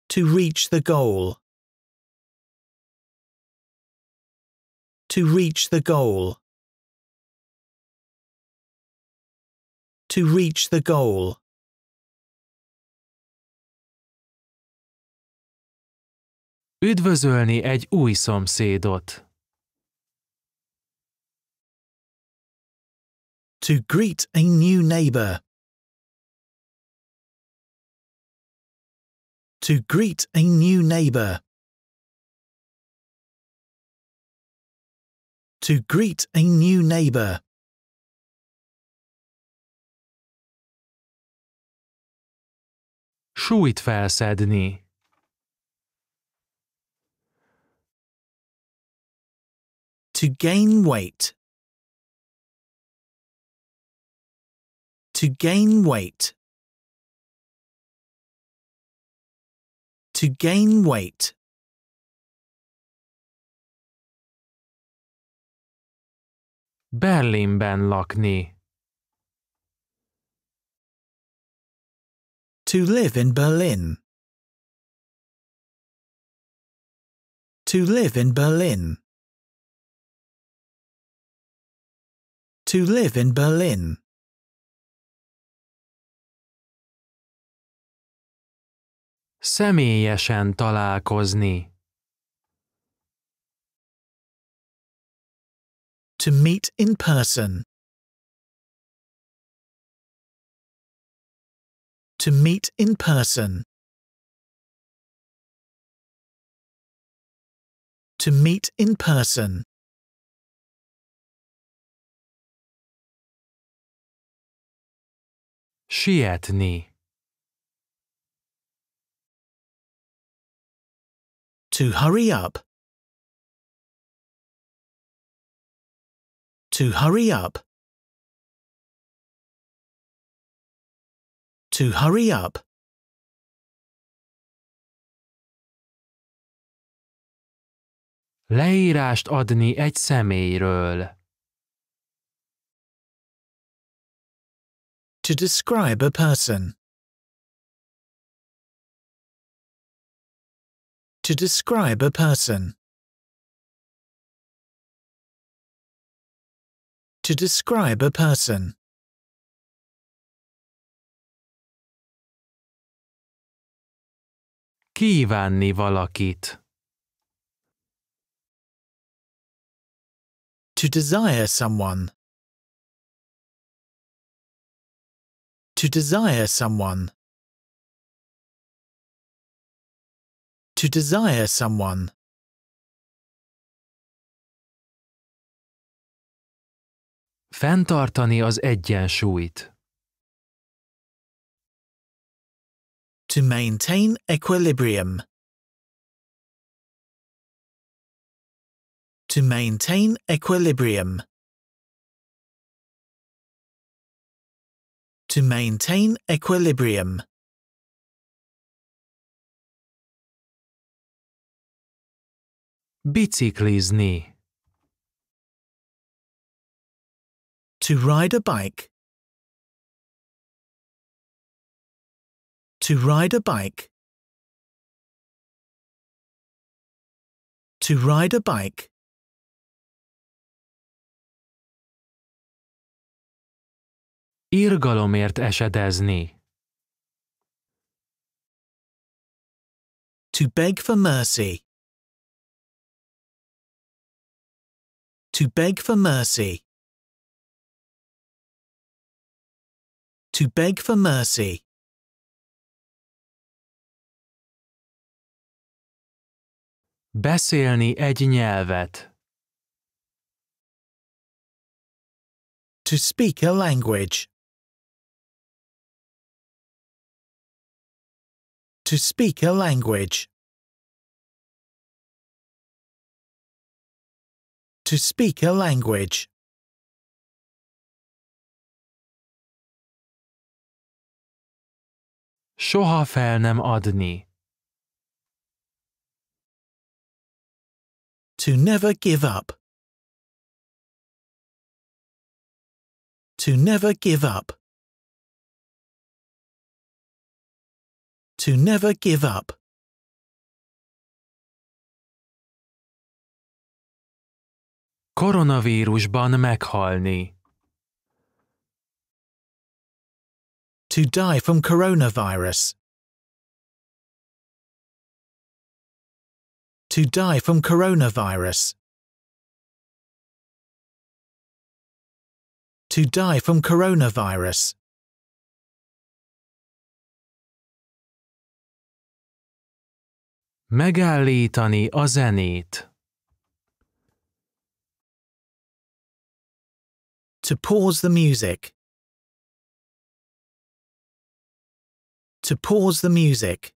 To reach the goal. To reach the goal. To reach the goal. Üdvözölni egy új szomszédot. To greet a new neighbour. To greet a new neighbour. To greet a new neighbour. Súlyt felszedni. To gain weight. To gain weight. To gain weight. Berlinben lakni. To live in Berlin. To live in Berlin. To live in Berlin. Személyesen találkozni. To meet in person. To meet in person. To meet in person. Sietni. To hurry up. To hurry up. To hurry up. Leírást adni egy személyről. To describe a person. To describe a person. To describe a person. Kívánni valakit. To desire someone. To desire someone. to desire someone. az egyensúlyt. To maintain equilibrium. To maintain equilibrium. To maintain equilibrium. Biciklizni. To ride a bike. To ride a bike. To ride a bike. Irgalomért esedezni. To beg for mercy. To beg for mercy. To beg for mercy. Beszélni egy nyelvet. To speak a language. To speak a language. to speak a language. Soha fel nem adni. To never give up. To never give up. To never give up. Koronavírusban meghalni. To die from coronavirus. To die from coronavirus. To die from coronavirus. Megállítani a zenét. To pause the music. To pause the music.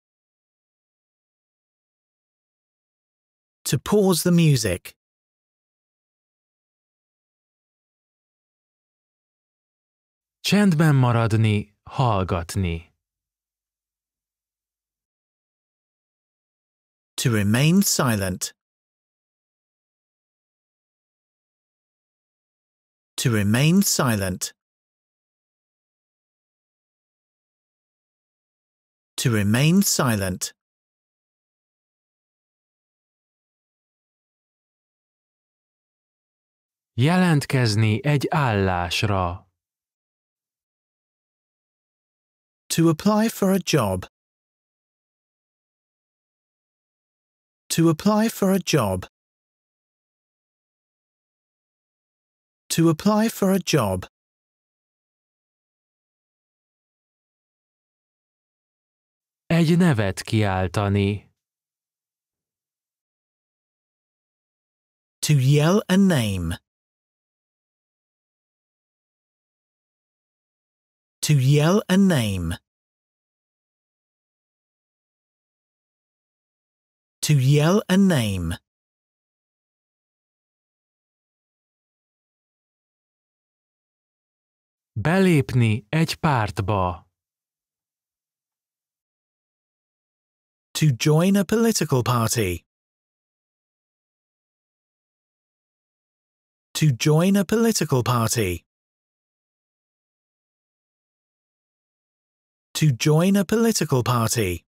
To pause the music. Csendben maradni, hallgatni. To remain silent. to remain silent. To remain silent. Jelentkezni egy állásra. To apply for a job. To apply for a job. To apply for a job. Egy nevet kiáltani. To yell a name. To yell a name. To yell a name. Belépni egy pártba. To join a political party. To join a political party. To join a political party.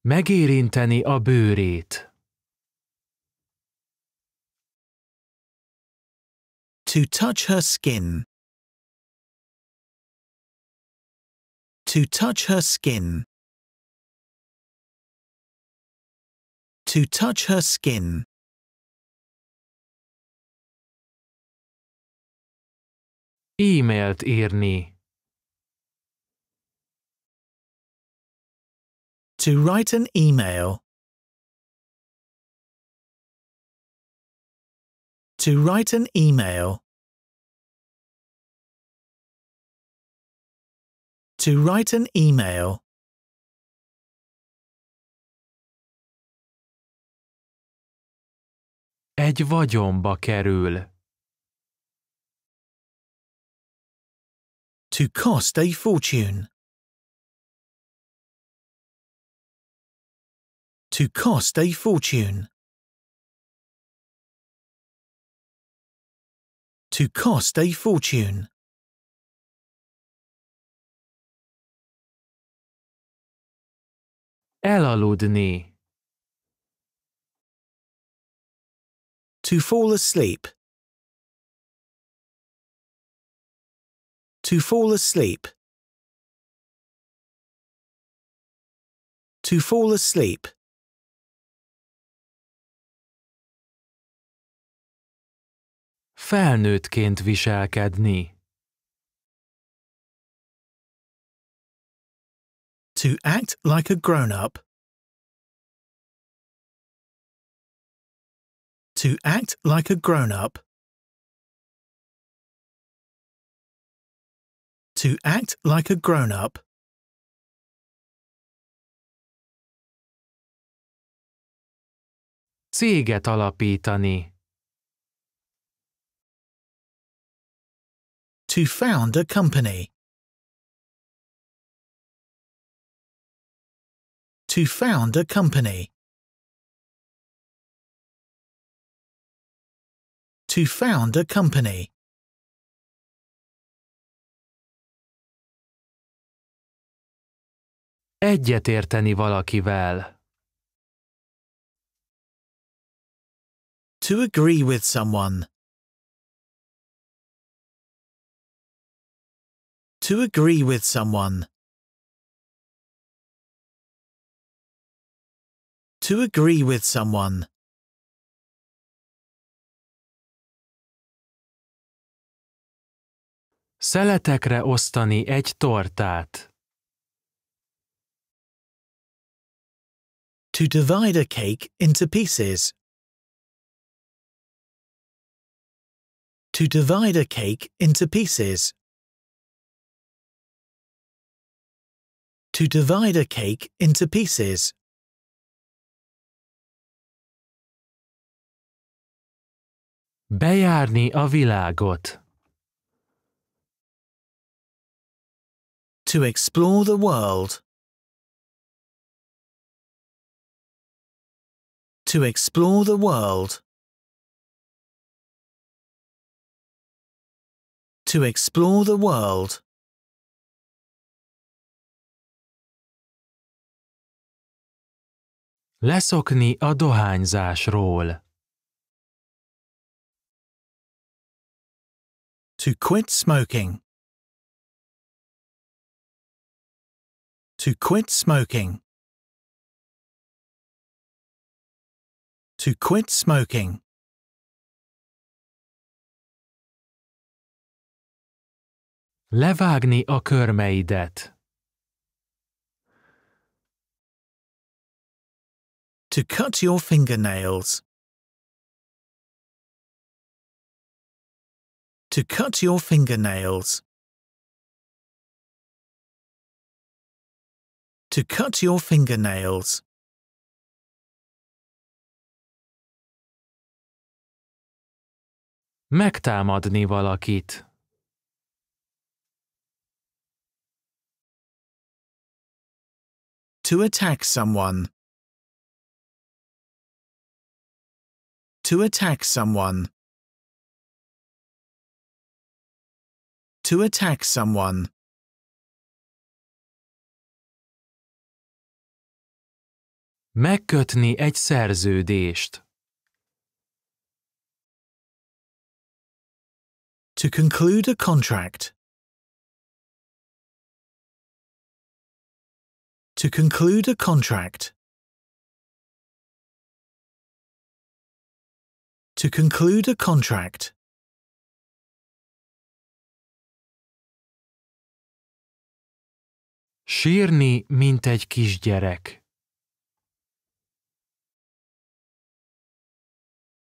Megérinteni a bőrét. To touch her skin. To touch her skin. To touch her skin. E-mailt írni. To write an email. To write an email. To write an email. Egy vagyomba kerül. To cost a fortune. To cost a fortune. To cost a fortune. Elaludni. To fall asleep. To fall asleep. To fall asleep. Felnőttként viselkedni. to act like a grown up. To act like a grown up. To act like a grown up. Céget alapítani. To found a company. to found a company. To found a company. Egyetérteni valakivel. To agree with someone. To agree with someone. To agree with someone. Szeletekre osztani egy tortát. To divide a cake into pieces. To divide a cake into pieces. To divide a cake into pieces. Bejárni a világot. To explore the world. To explore the world. To explore the world. Leszokni a dohányzásról. To quit smoking. To quit smoking. To quit smoking. Levágni a körmeidet. To cut your fingernails. to cut your fingernails. To cut your fingernails. Megtámadni valakit. To attack someone. To attack someone. to attack someone. Megkötni egy szerződést. To conclude a contract. To conclude a contract. To conclude a contract. Sírni, mint egy kisgyerek.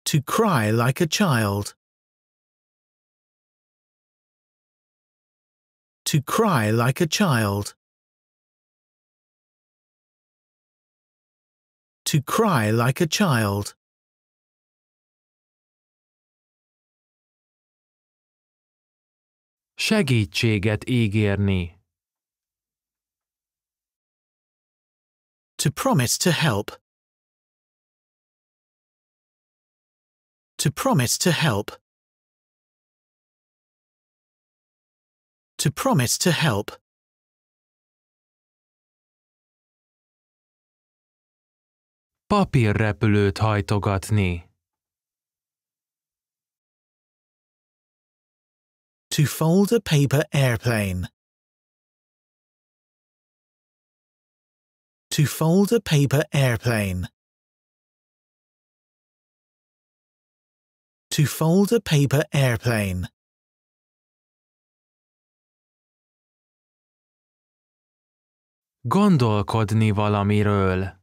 To cry like a child. To cry like a child. To cry like a child. Segítséget ígérni. To promise to help. To promise to help. To promise to help. Papírrepülőt hajtogatni. To fold a paper airplane. to fold a paper airplane. To fold a paper airplane. Gondolkodni valamiről.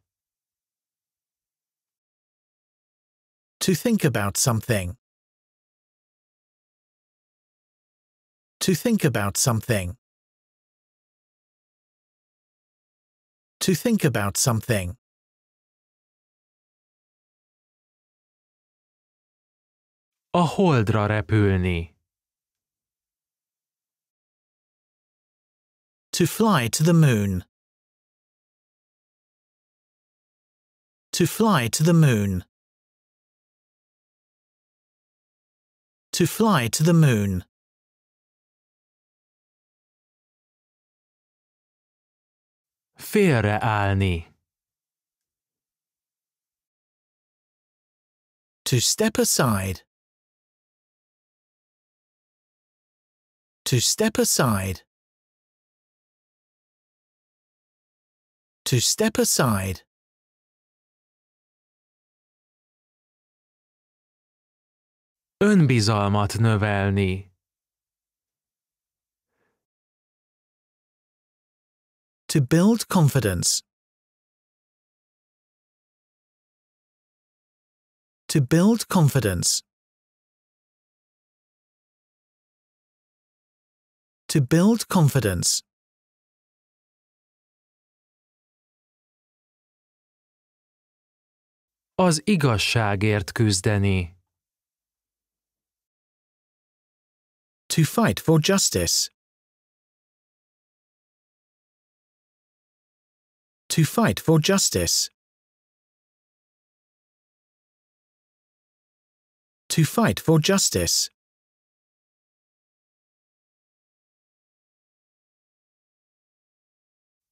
To think about something. To think about something. to think about something. A holdra repülni. To fly to the moon. To fly to the moon. To fly to the moon. Félreállni. To step aside. To step aside. To step aside. Önbizalmat növelni. To build confidence. To build confidence. To build confidence. Az igazságért küzdeni. To fight for justice. who fight for justice. To fight for justice.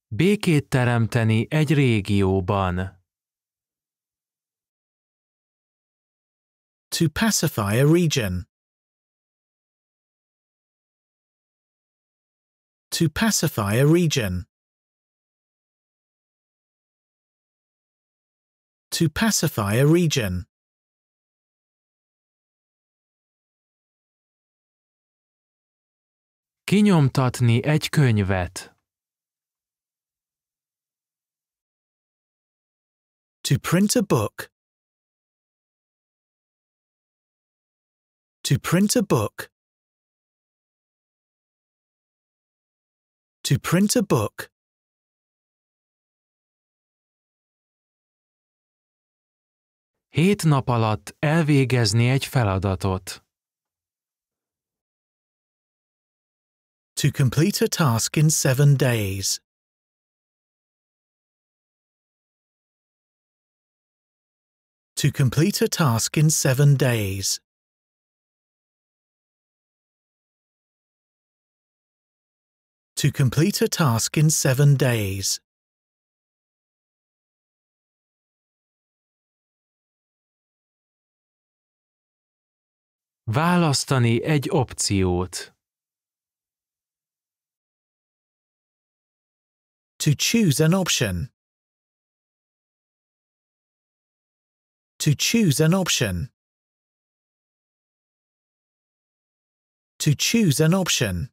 Békét teremteni egy régióban. To pacify a region. To pacify a region. to pacify a region. Kinyomtatni egy könyvet. To print a book. To print a book. To print a book. Hét nap alatt elvégezni egy feladatot. To complete a task in seven days. To complete a task in seven days. To complete a task in seven days. Választani egy opciót. To choose an option. To choose an option. To choose an option.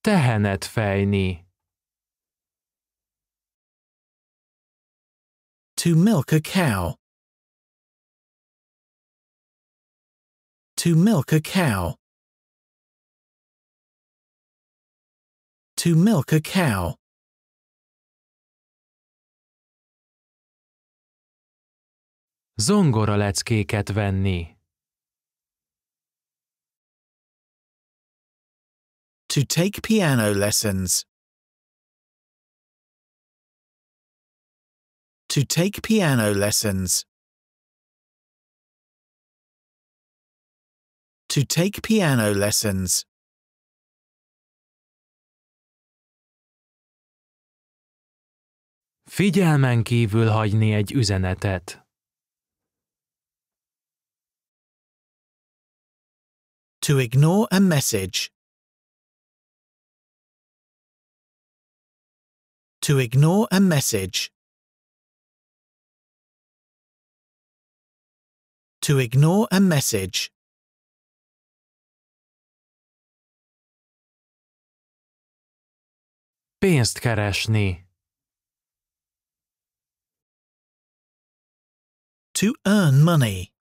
Tehenet fejni. To milk a cow. To milk a cow. To milk a cow. Zongoraleckéket venni. To take piano lessons. to take piano lessons. To take piano lessons. Figyelmen kívül hagyni egy üzenetet. To ignore a message. To ignore a message. to ignore a message. Pénzt keresni. To earn money.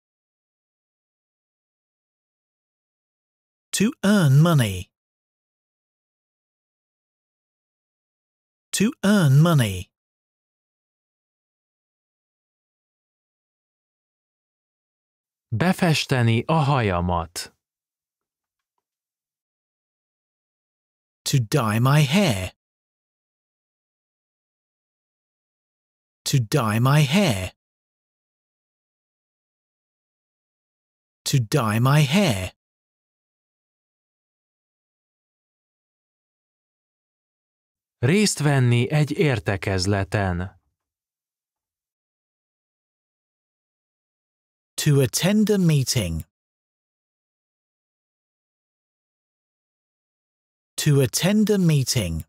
To earn money. To earn money. Befesteni a hajamat. To dye my hair. To dye my hair. To dye my hair. Részt venni egy értekezleten. To attend a meeting. To attend a meeting.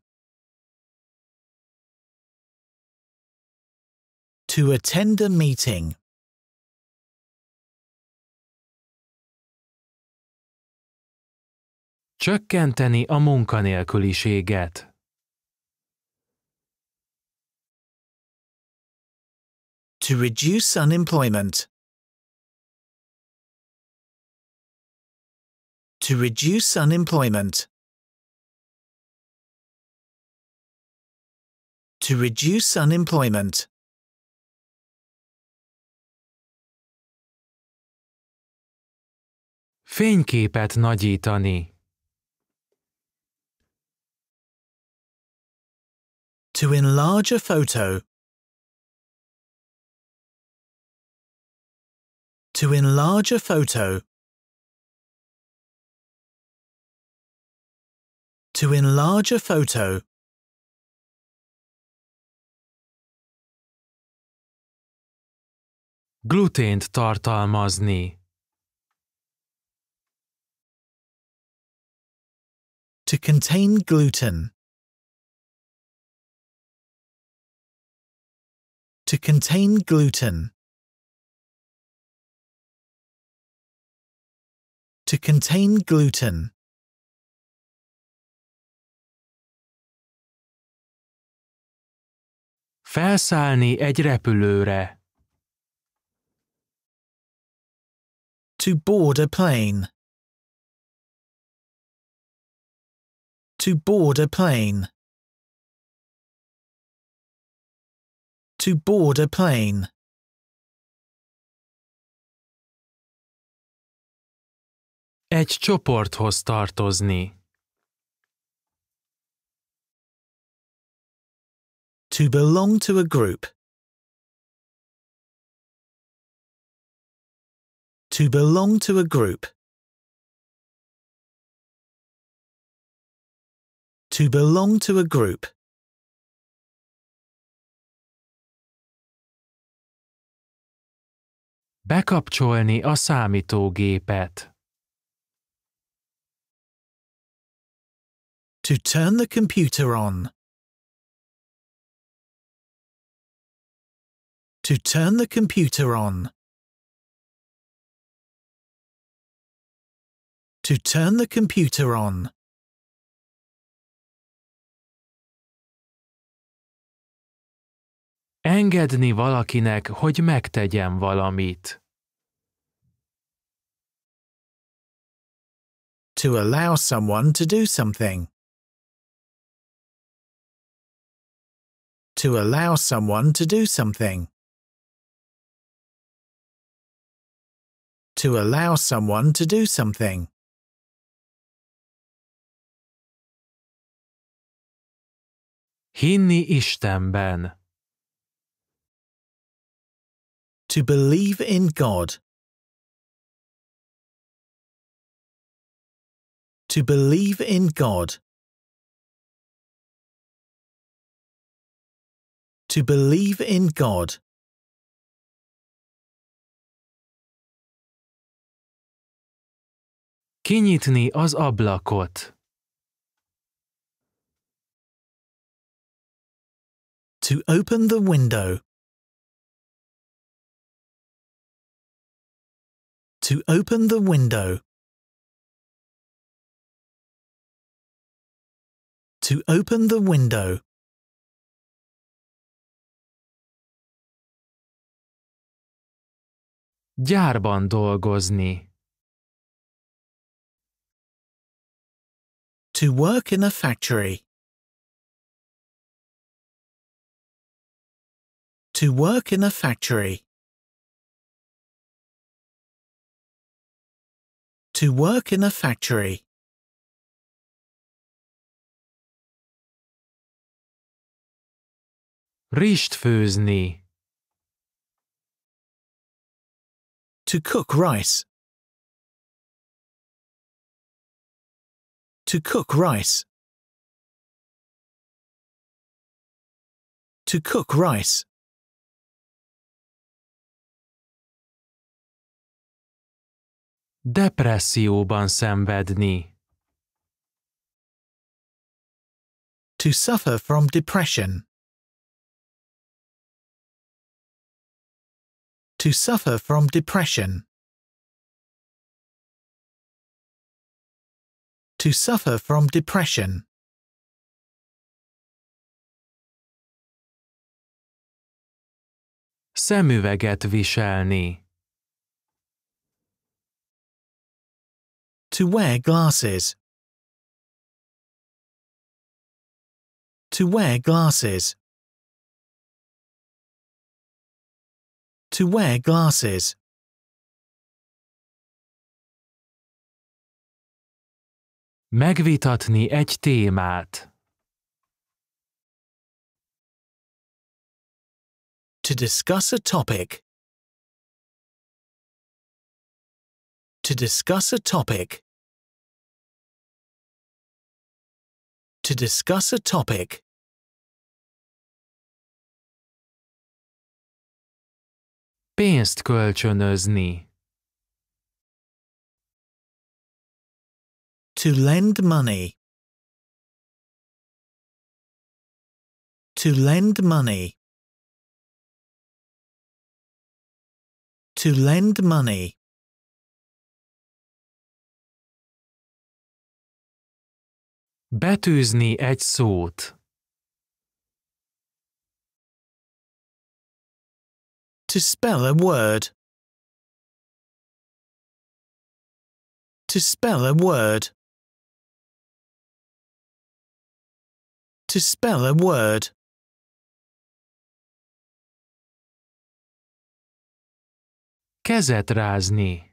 To attend a meeting. Csökkenteni a munkanélküliséget. To reduce unemployment. to reduce unemployment. To reduce unemployment. Fényképet nagyítani. To enlarge a photo. To enlarge a photo. To enlarge a photo, Glutént tartalmazni. To contain gluten. To contain gluten. To contain gluten. Felszállni egy repülőre. To board a plane. To board a plane. To board a plane. Egy csoporthoz tartozni. To belong to a group. To belong to a group. To belong to a group. Bekapcsolni a számítógépet. To turn the computer on. to turn the computer on. To turn the computer on. Engedni valakinek, hogy megtegyen valamit. To allow someone to do something. To allow someone to do something. to allow someone to do something. Hinni Istenben. To believe in God. To believe in God. To believe in God. Kinyitni az ablakot. To open the window. To open the window. To open the window. Gyárban dolgozni. to work in a factory. To work in a factory. To work in a factory. Rist főzni. To cook rice. To cook rice. To cook rice. Depresszióban szenvedni. To suffer from depression. To suffer from depression. to suffer from depression. Szemüveget viselni. To wear glasses. To wear glasses. To wear glasses. Megvitatni egy témát. To discuss a topic. To discuss a topic. To discuss a topic. Pénzt kölcsönözni. To lend money. To lend money. To lend money. Betűzni egy szót. To spell a word. To spell a word. to spell a word. Kezet rázni.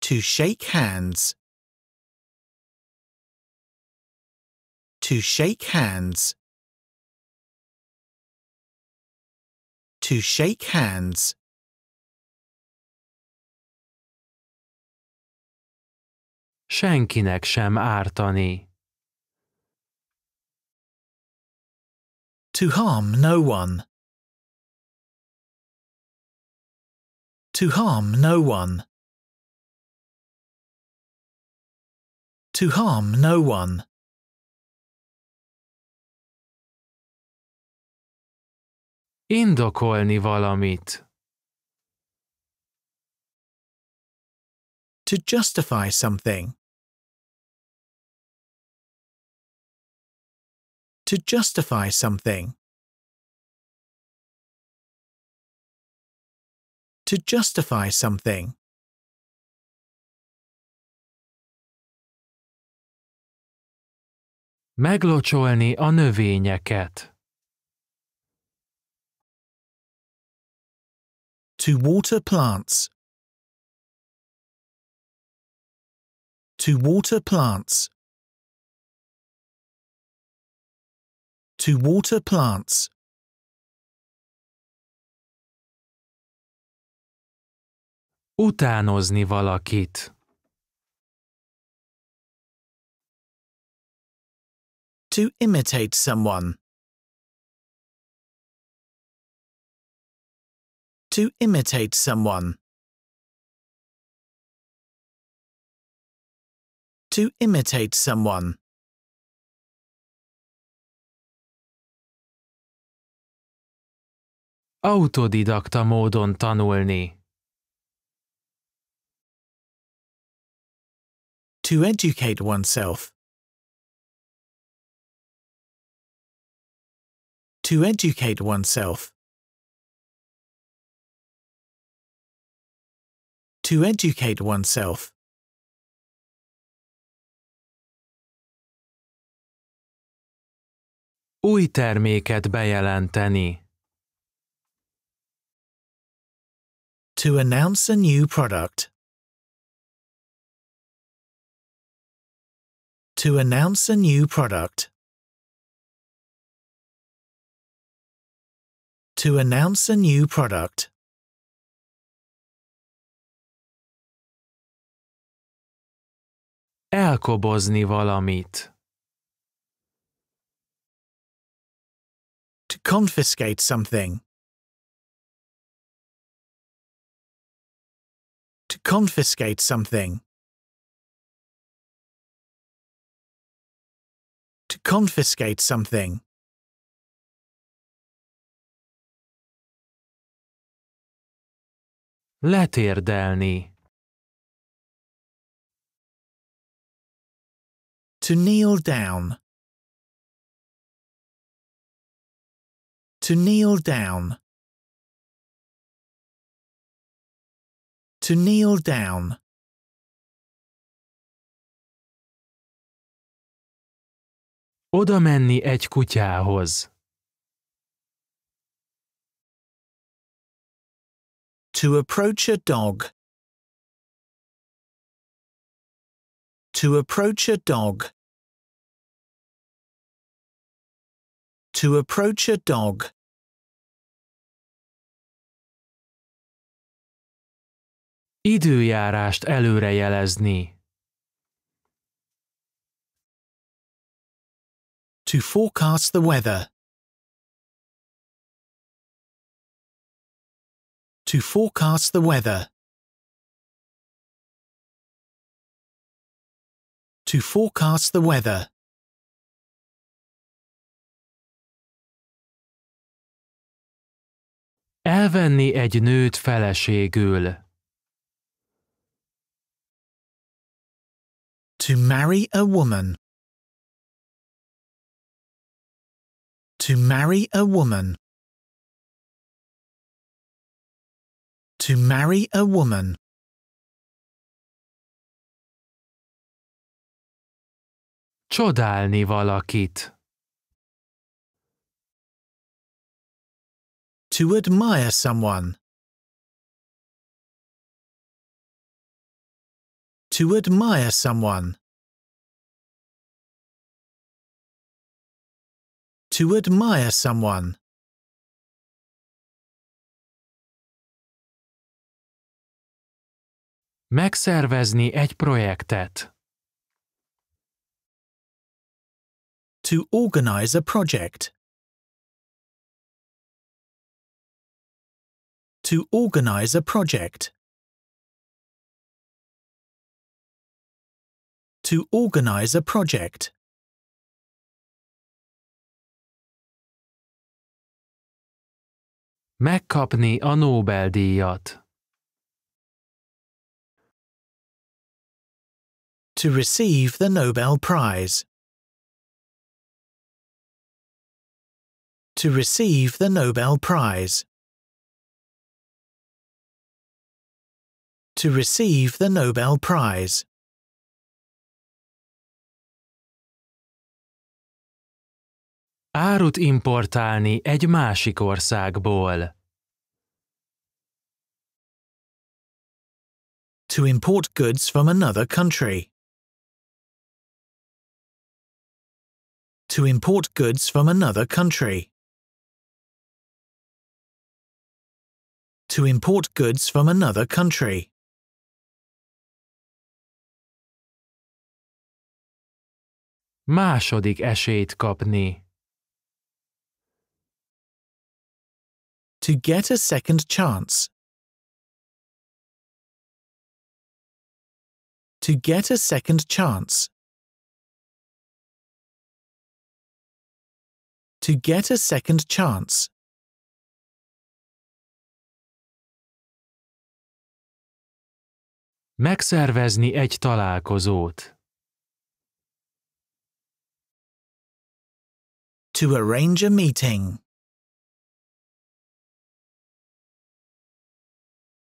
To shake hands. To shake hands. To shake hands. senkinek sem ártani. To harm no one. To harm no one. To harm no one. Indokolni valamit. To justify something. to justify something. To justify something. Meglocsolni a növényeket. To water plants. To water plants. to water plants. Utánozni valakit. To imitate someone. To imitate someone. To imitate someone. autodidakta módon tanulni. To educate oneself. To educate oneself. To educate oneself. Új terméket bejelenteni. to announce a new product. To announce a new product. To announce a new product. Elkobozni valamit. To confiscate something. confiscate something. To confiscate something. Letérdelni. To kneel down. To kneel down. to kneel down. Oda menni egy kutyához. To approach a dog. To approach a dog. To approach a dog. Időjárást előrejelezni. To forecast the weather. To forecast the weather. To forecast the weather. Elvenni egy nőt feleségül. To marry a woman. To marry a woman. To marry a woman. Csodálni valakit. To admire someone. To admire someone. To admire someone. Megszervezni egy projektet. To organize a project. To organize a project. to organize a project. Megkapni a Nobel-díjat. To receive the Nobel Prize. To receive the Nobel Prize. To receive the Nobel Prize. Árut importálni egy másik országból. To import goods from another country. To import goods from another country. To import goods from another country. Második esélyt kapni. to get a second chance. To get a second chance. To get a second chance. Megszervezni egy találkozót. To arrange a meeting.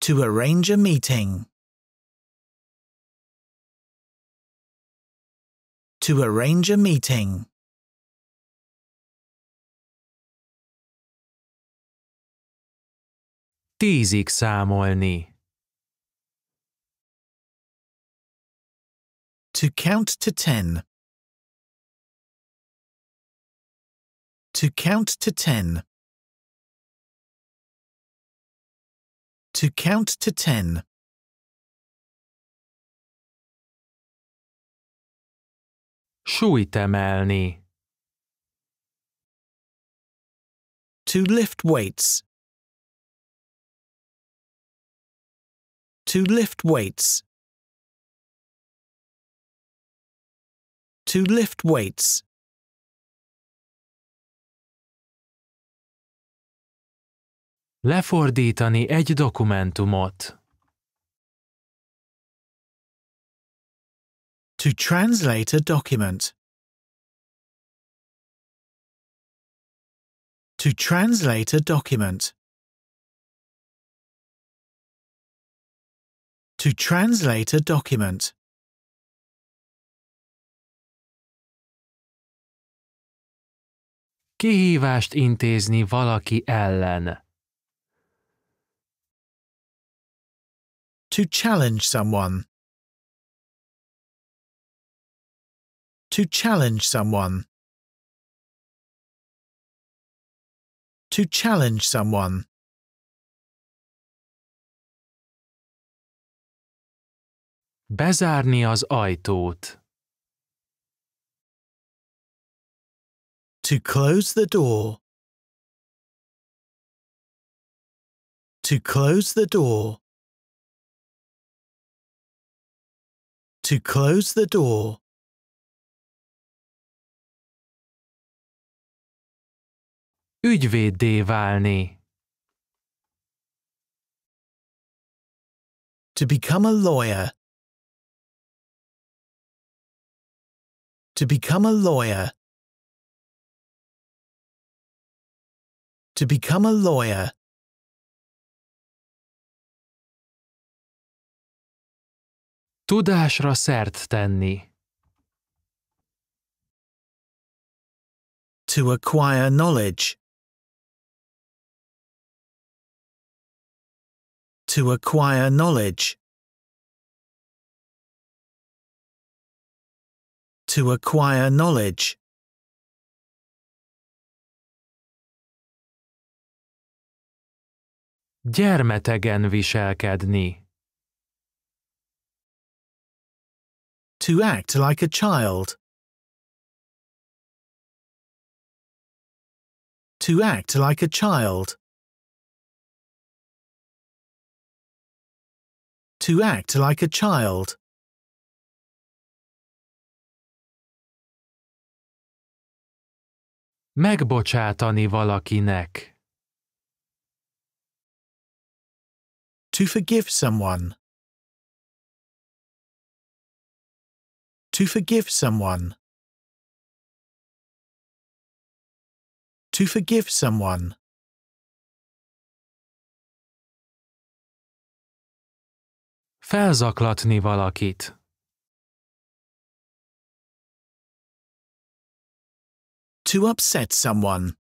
to arrange a meeting. To arrange a meeting. Tízig számolni. To count to ten. To count to ten. To count to ten. To lift weights. To lift weights. To lift weights. Lefordítani egy dokumentumot. To translate a document. To translate a document. To translate a document. Kihívást intézni valaki ellen. To challenge someone. To challenge someone. To challenge someone. Bezárni az ajtót. To close the door. To close the door. to close the door. Ügyvéddé válni. To become a lawyer. To become a lawyer. To become a lawyer. Tudásra szert tenni. To acquire knowledge. To acquire knowledge. To acquire knowledge. Gyermetegen viselkedni. to act like a child. To act like a child. To act like a child. Megbocsátani valakinek. To forgive someone. To forgive someone. To forgive someone. Felzaklatni valakit. To upset someone.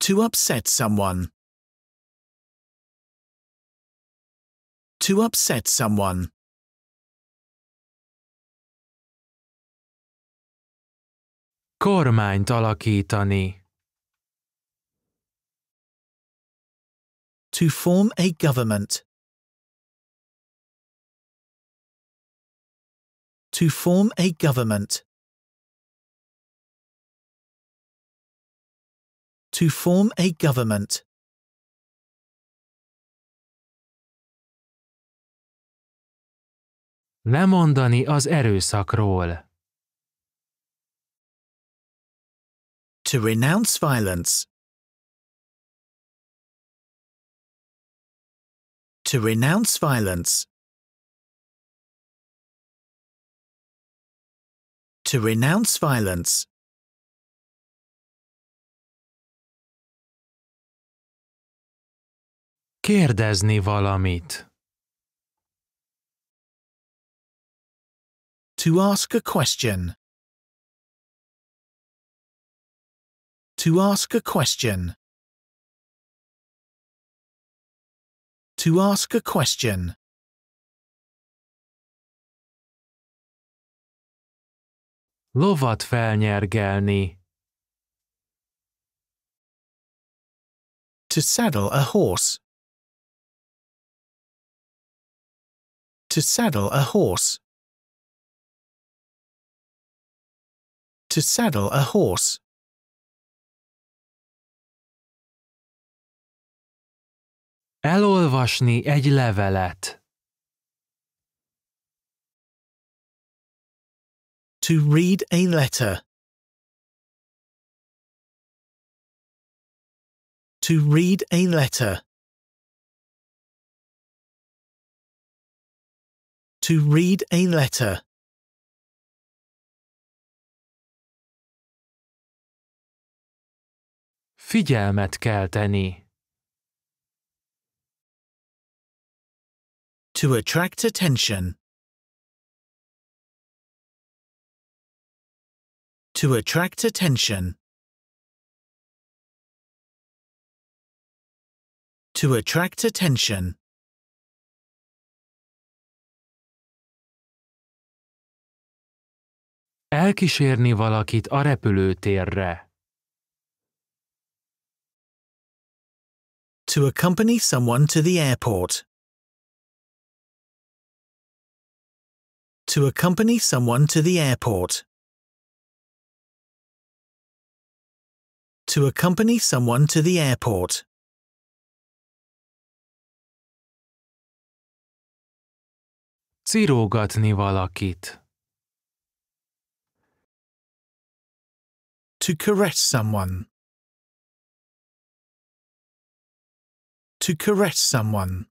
To upset someone. To upset someone. Kormányt alakítani. To form a government. To form a government. To form a government. Lemondani az erőszakról. To renounce violence. To renounce violence. To renounce violence. Kérdezni valamit. To ask a question. To ask a question. To ask a question. Lovat felnyergelni. To saddle a horse. To saddle a horse. To saddle a horse. Elolvasni egy levelet. To read a letter. To read a letter. To read a letter. Figyelmet kell kelteni. to attract attention. To attract attention. To attract attention. Elkísérni valakit a repülőtérre. To accompany someone to the airport. to accompany someone to the airport. To accompany someone to the airport. Cirógatni valakit. To caress someone. To caress someone.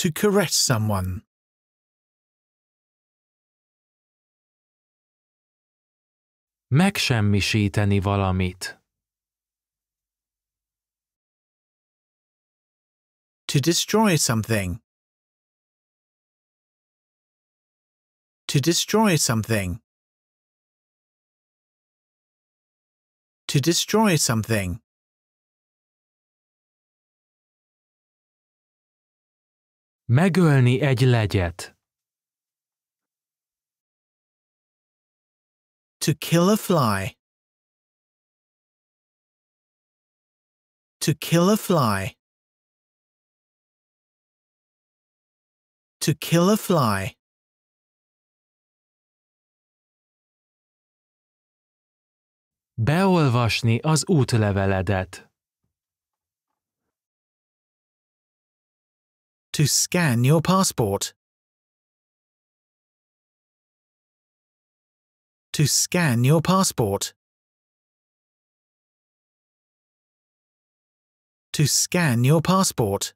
to caress someone. Megsemmisíteni valamit. To destroy something. To destroy something. To destroy something. Megölni egy legyet. To kill a fly. To kill a fly. To kill a fly. Beolvasni az útleveledet. to scan your passport. To scan your passport. To scan your passport.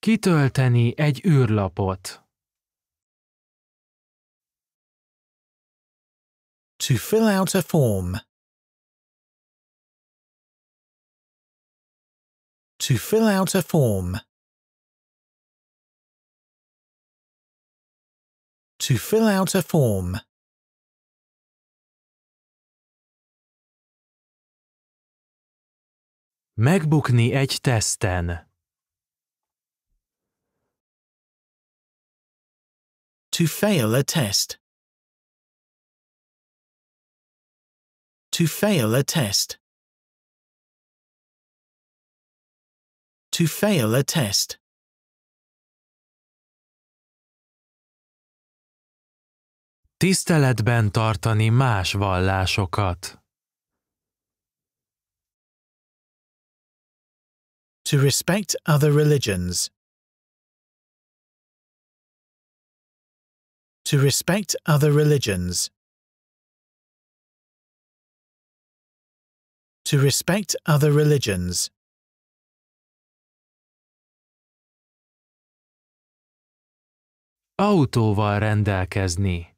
Kitölteni egy űrlapot. To fill out a form. to fill out a form. To fill out a form. Megbukni egy teszten. To fail a test. To fail a test. to fail a test. Tiszteletben tartani más vallásokat. To respect other religions. To respect other religions. To respect other religions. Autóval rendelkezni.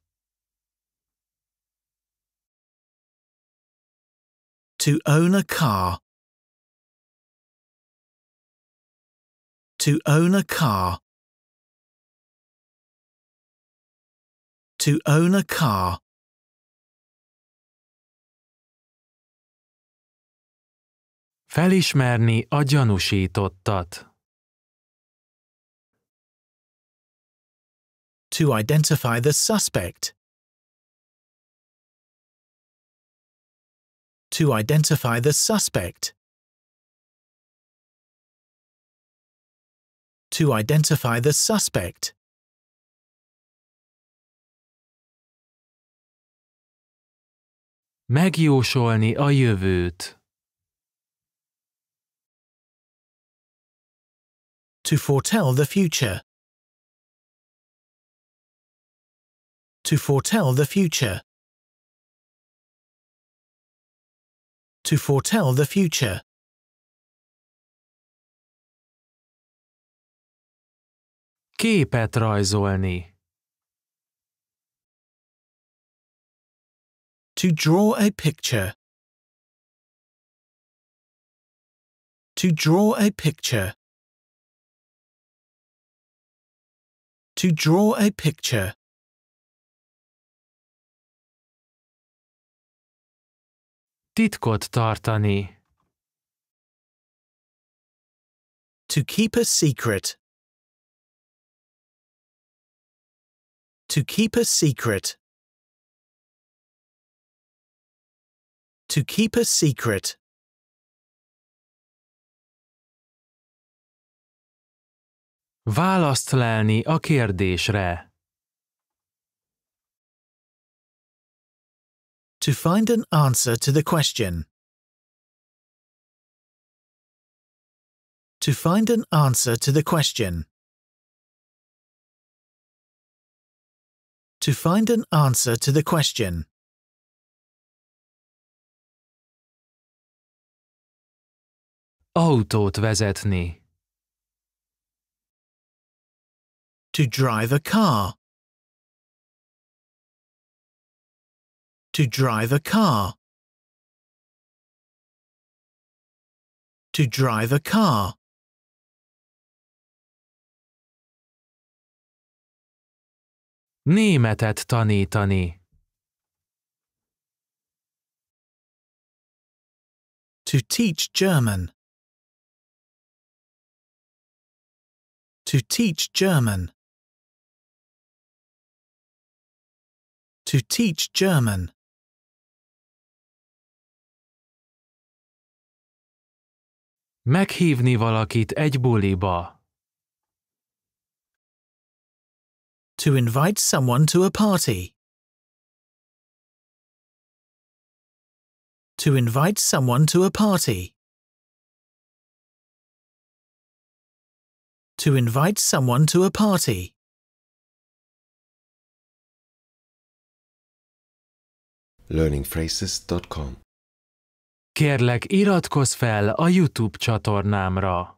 To own a car. To own a car. To own a car. Felismerni a gyanúsítottat. to identify the suspect. To identify the suspect. To identify the suspect. Megjósolni a jövőt. To foretell the future. to foretell the future. To foretell the future. Képet rajzolni. To draw a picture. To draw a picture. To draw a picture. Titkot tartani. To keep a secret. To keep a secret. To keep a secret. Választ lelni a kérdésre. to find an answer to the question. To find an answer to the question. To find an answer to the question. Autót vezetni. To drive a car. To drive a car. To drive a car. Németet tanítani. To teach German. To teach German. To teach German. Meghívni valakit egy buliba. To invite someone to a party. To invite someone to a party. To invite someone to a party. learningphrases.com Kérlek, iratkozz fel a YouTube csatornámra!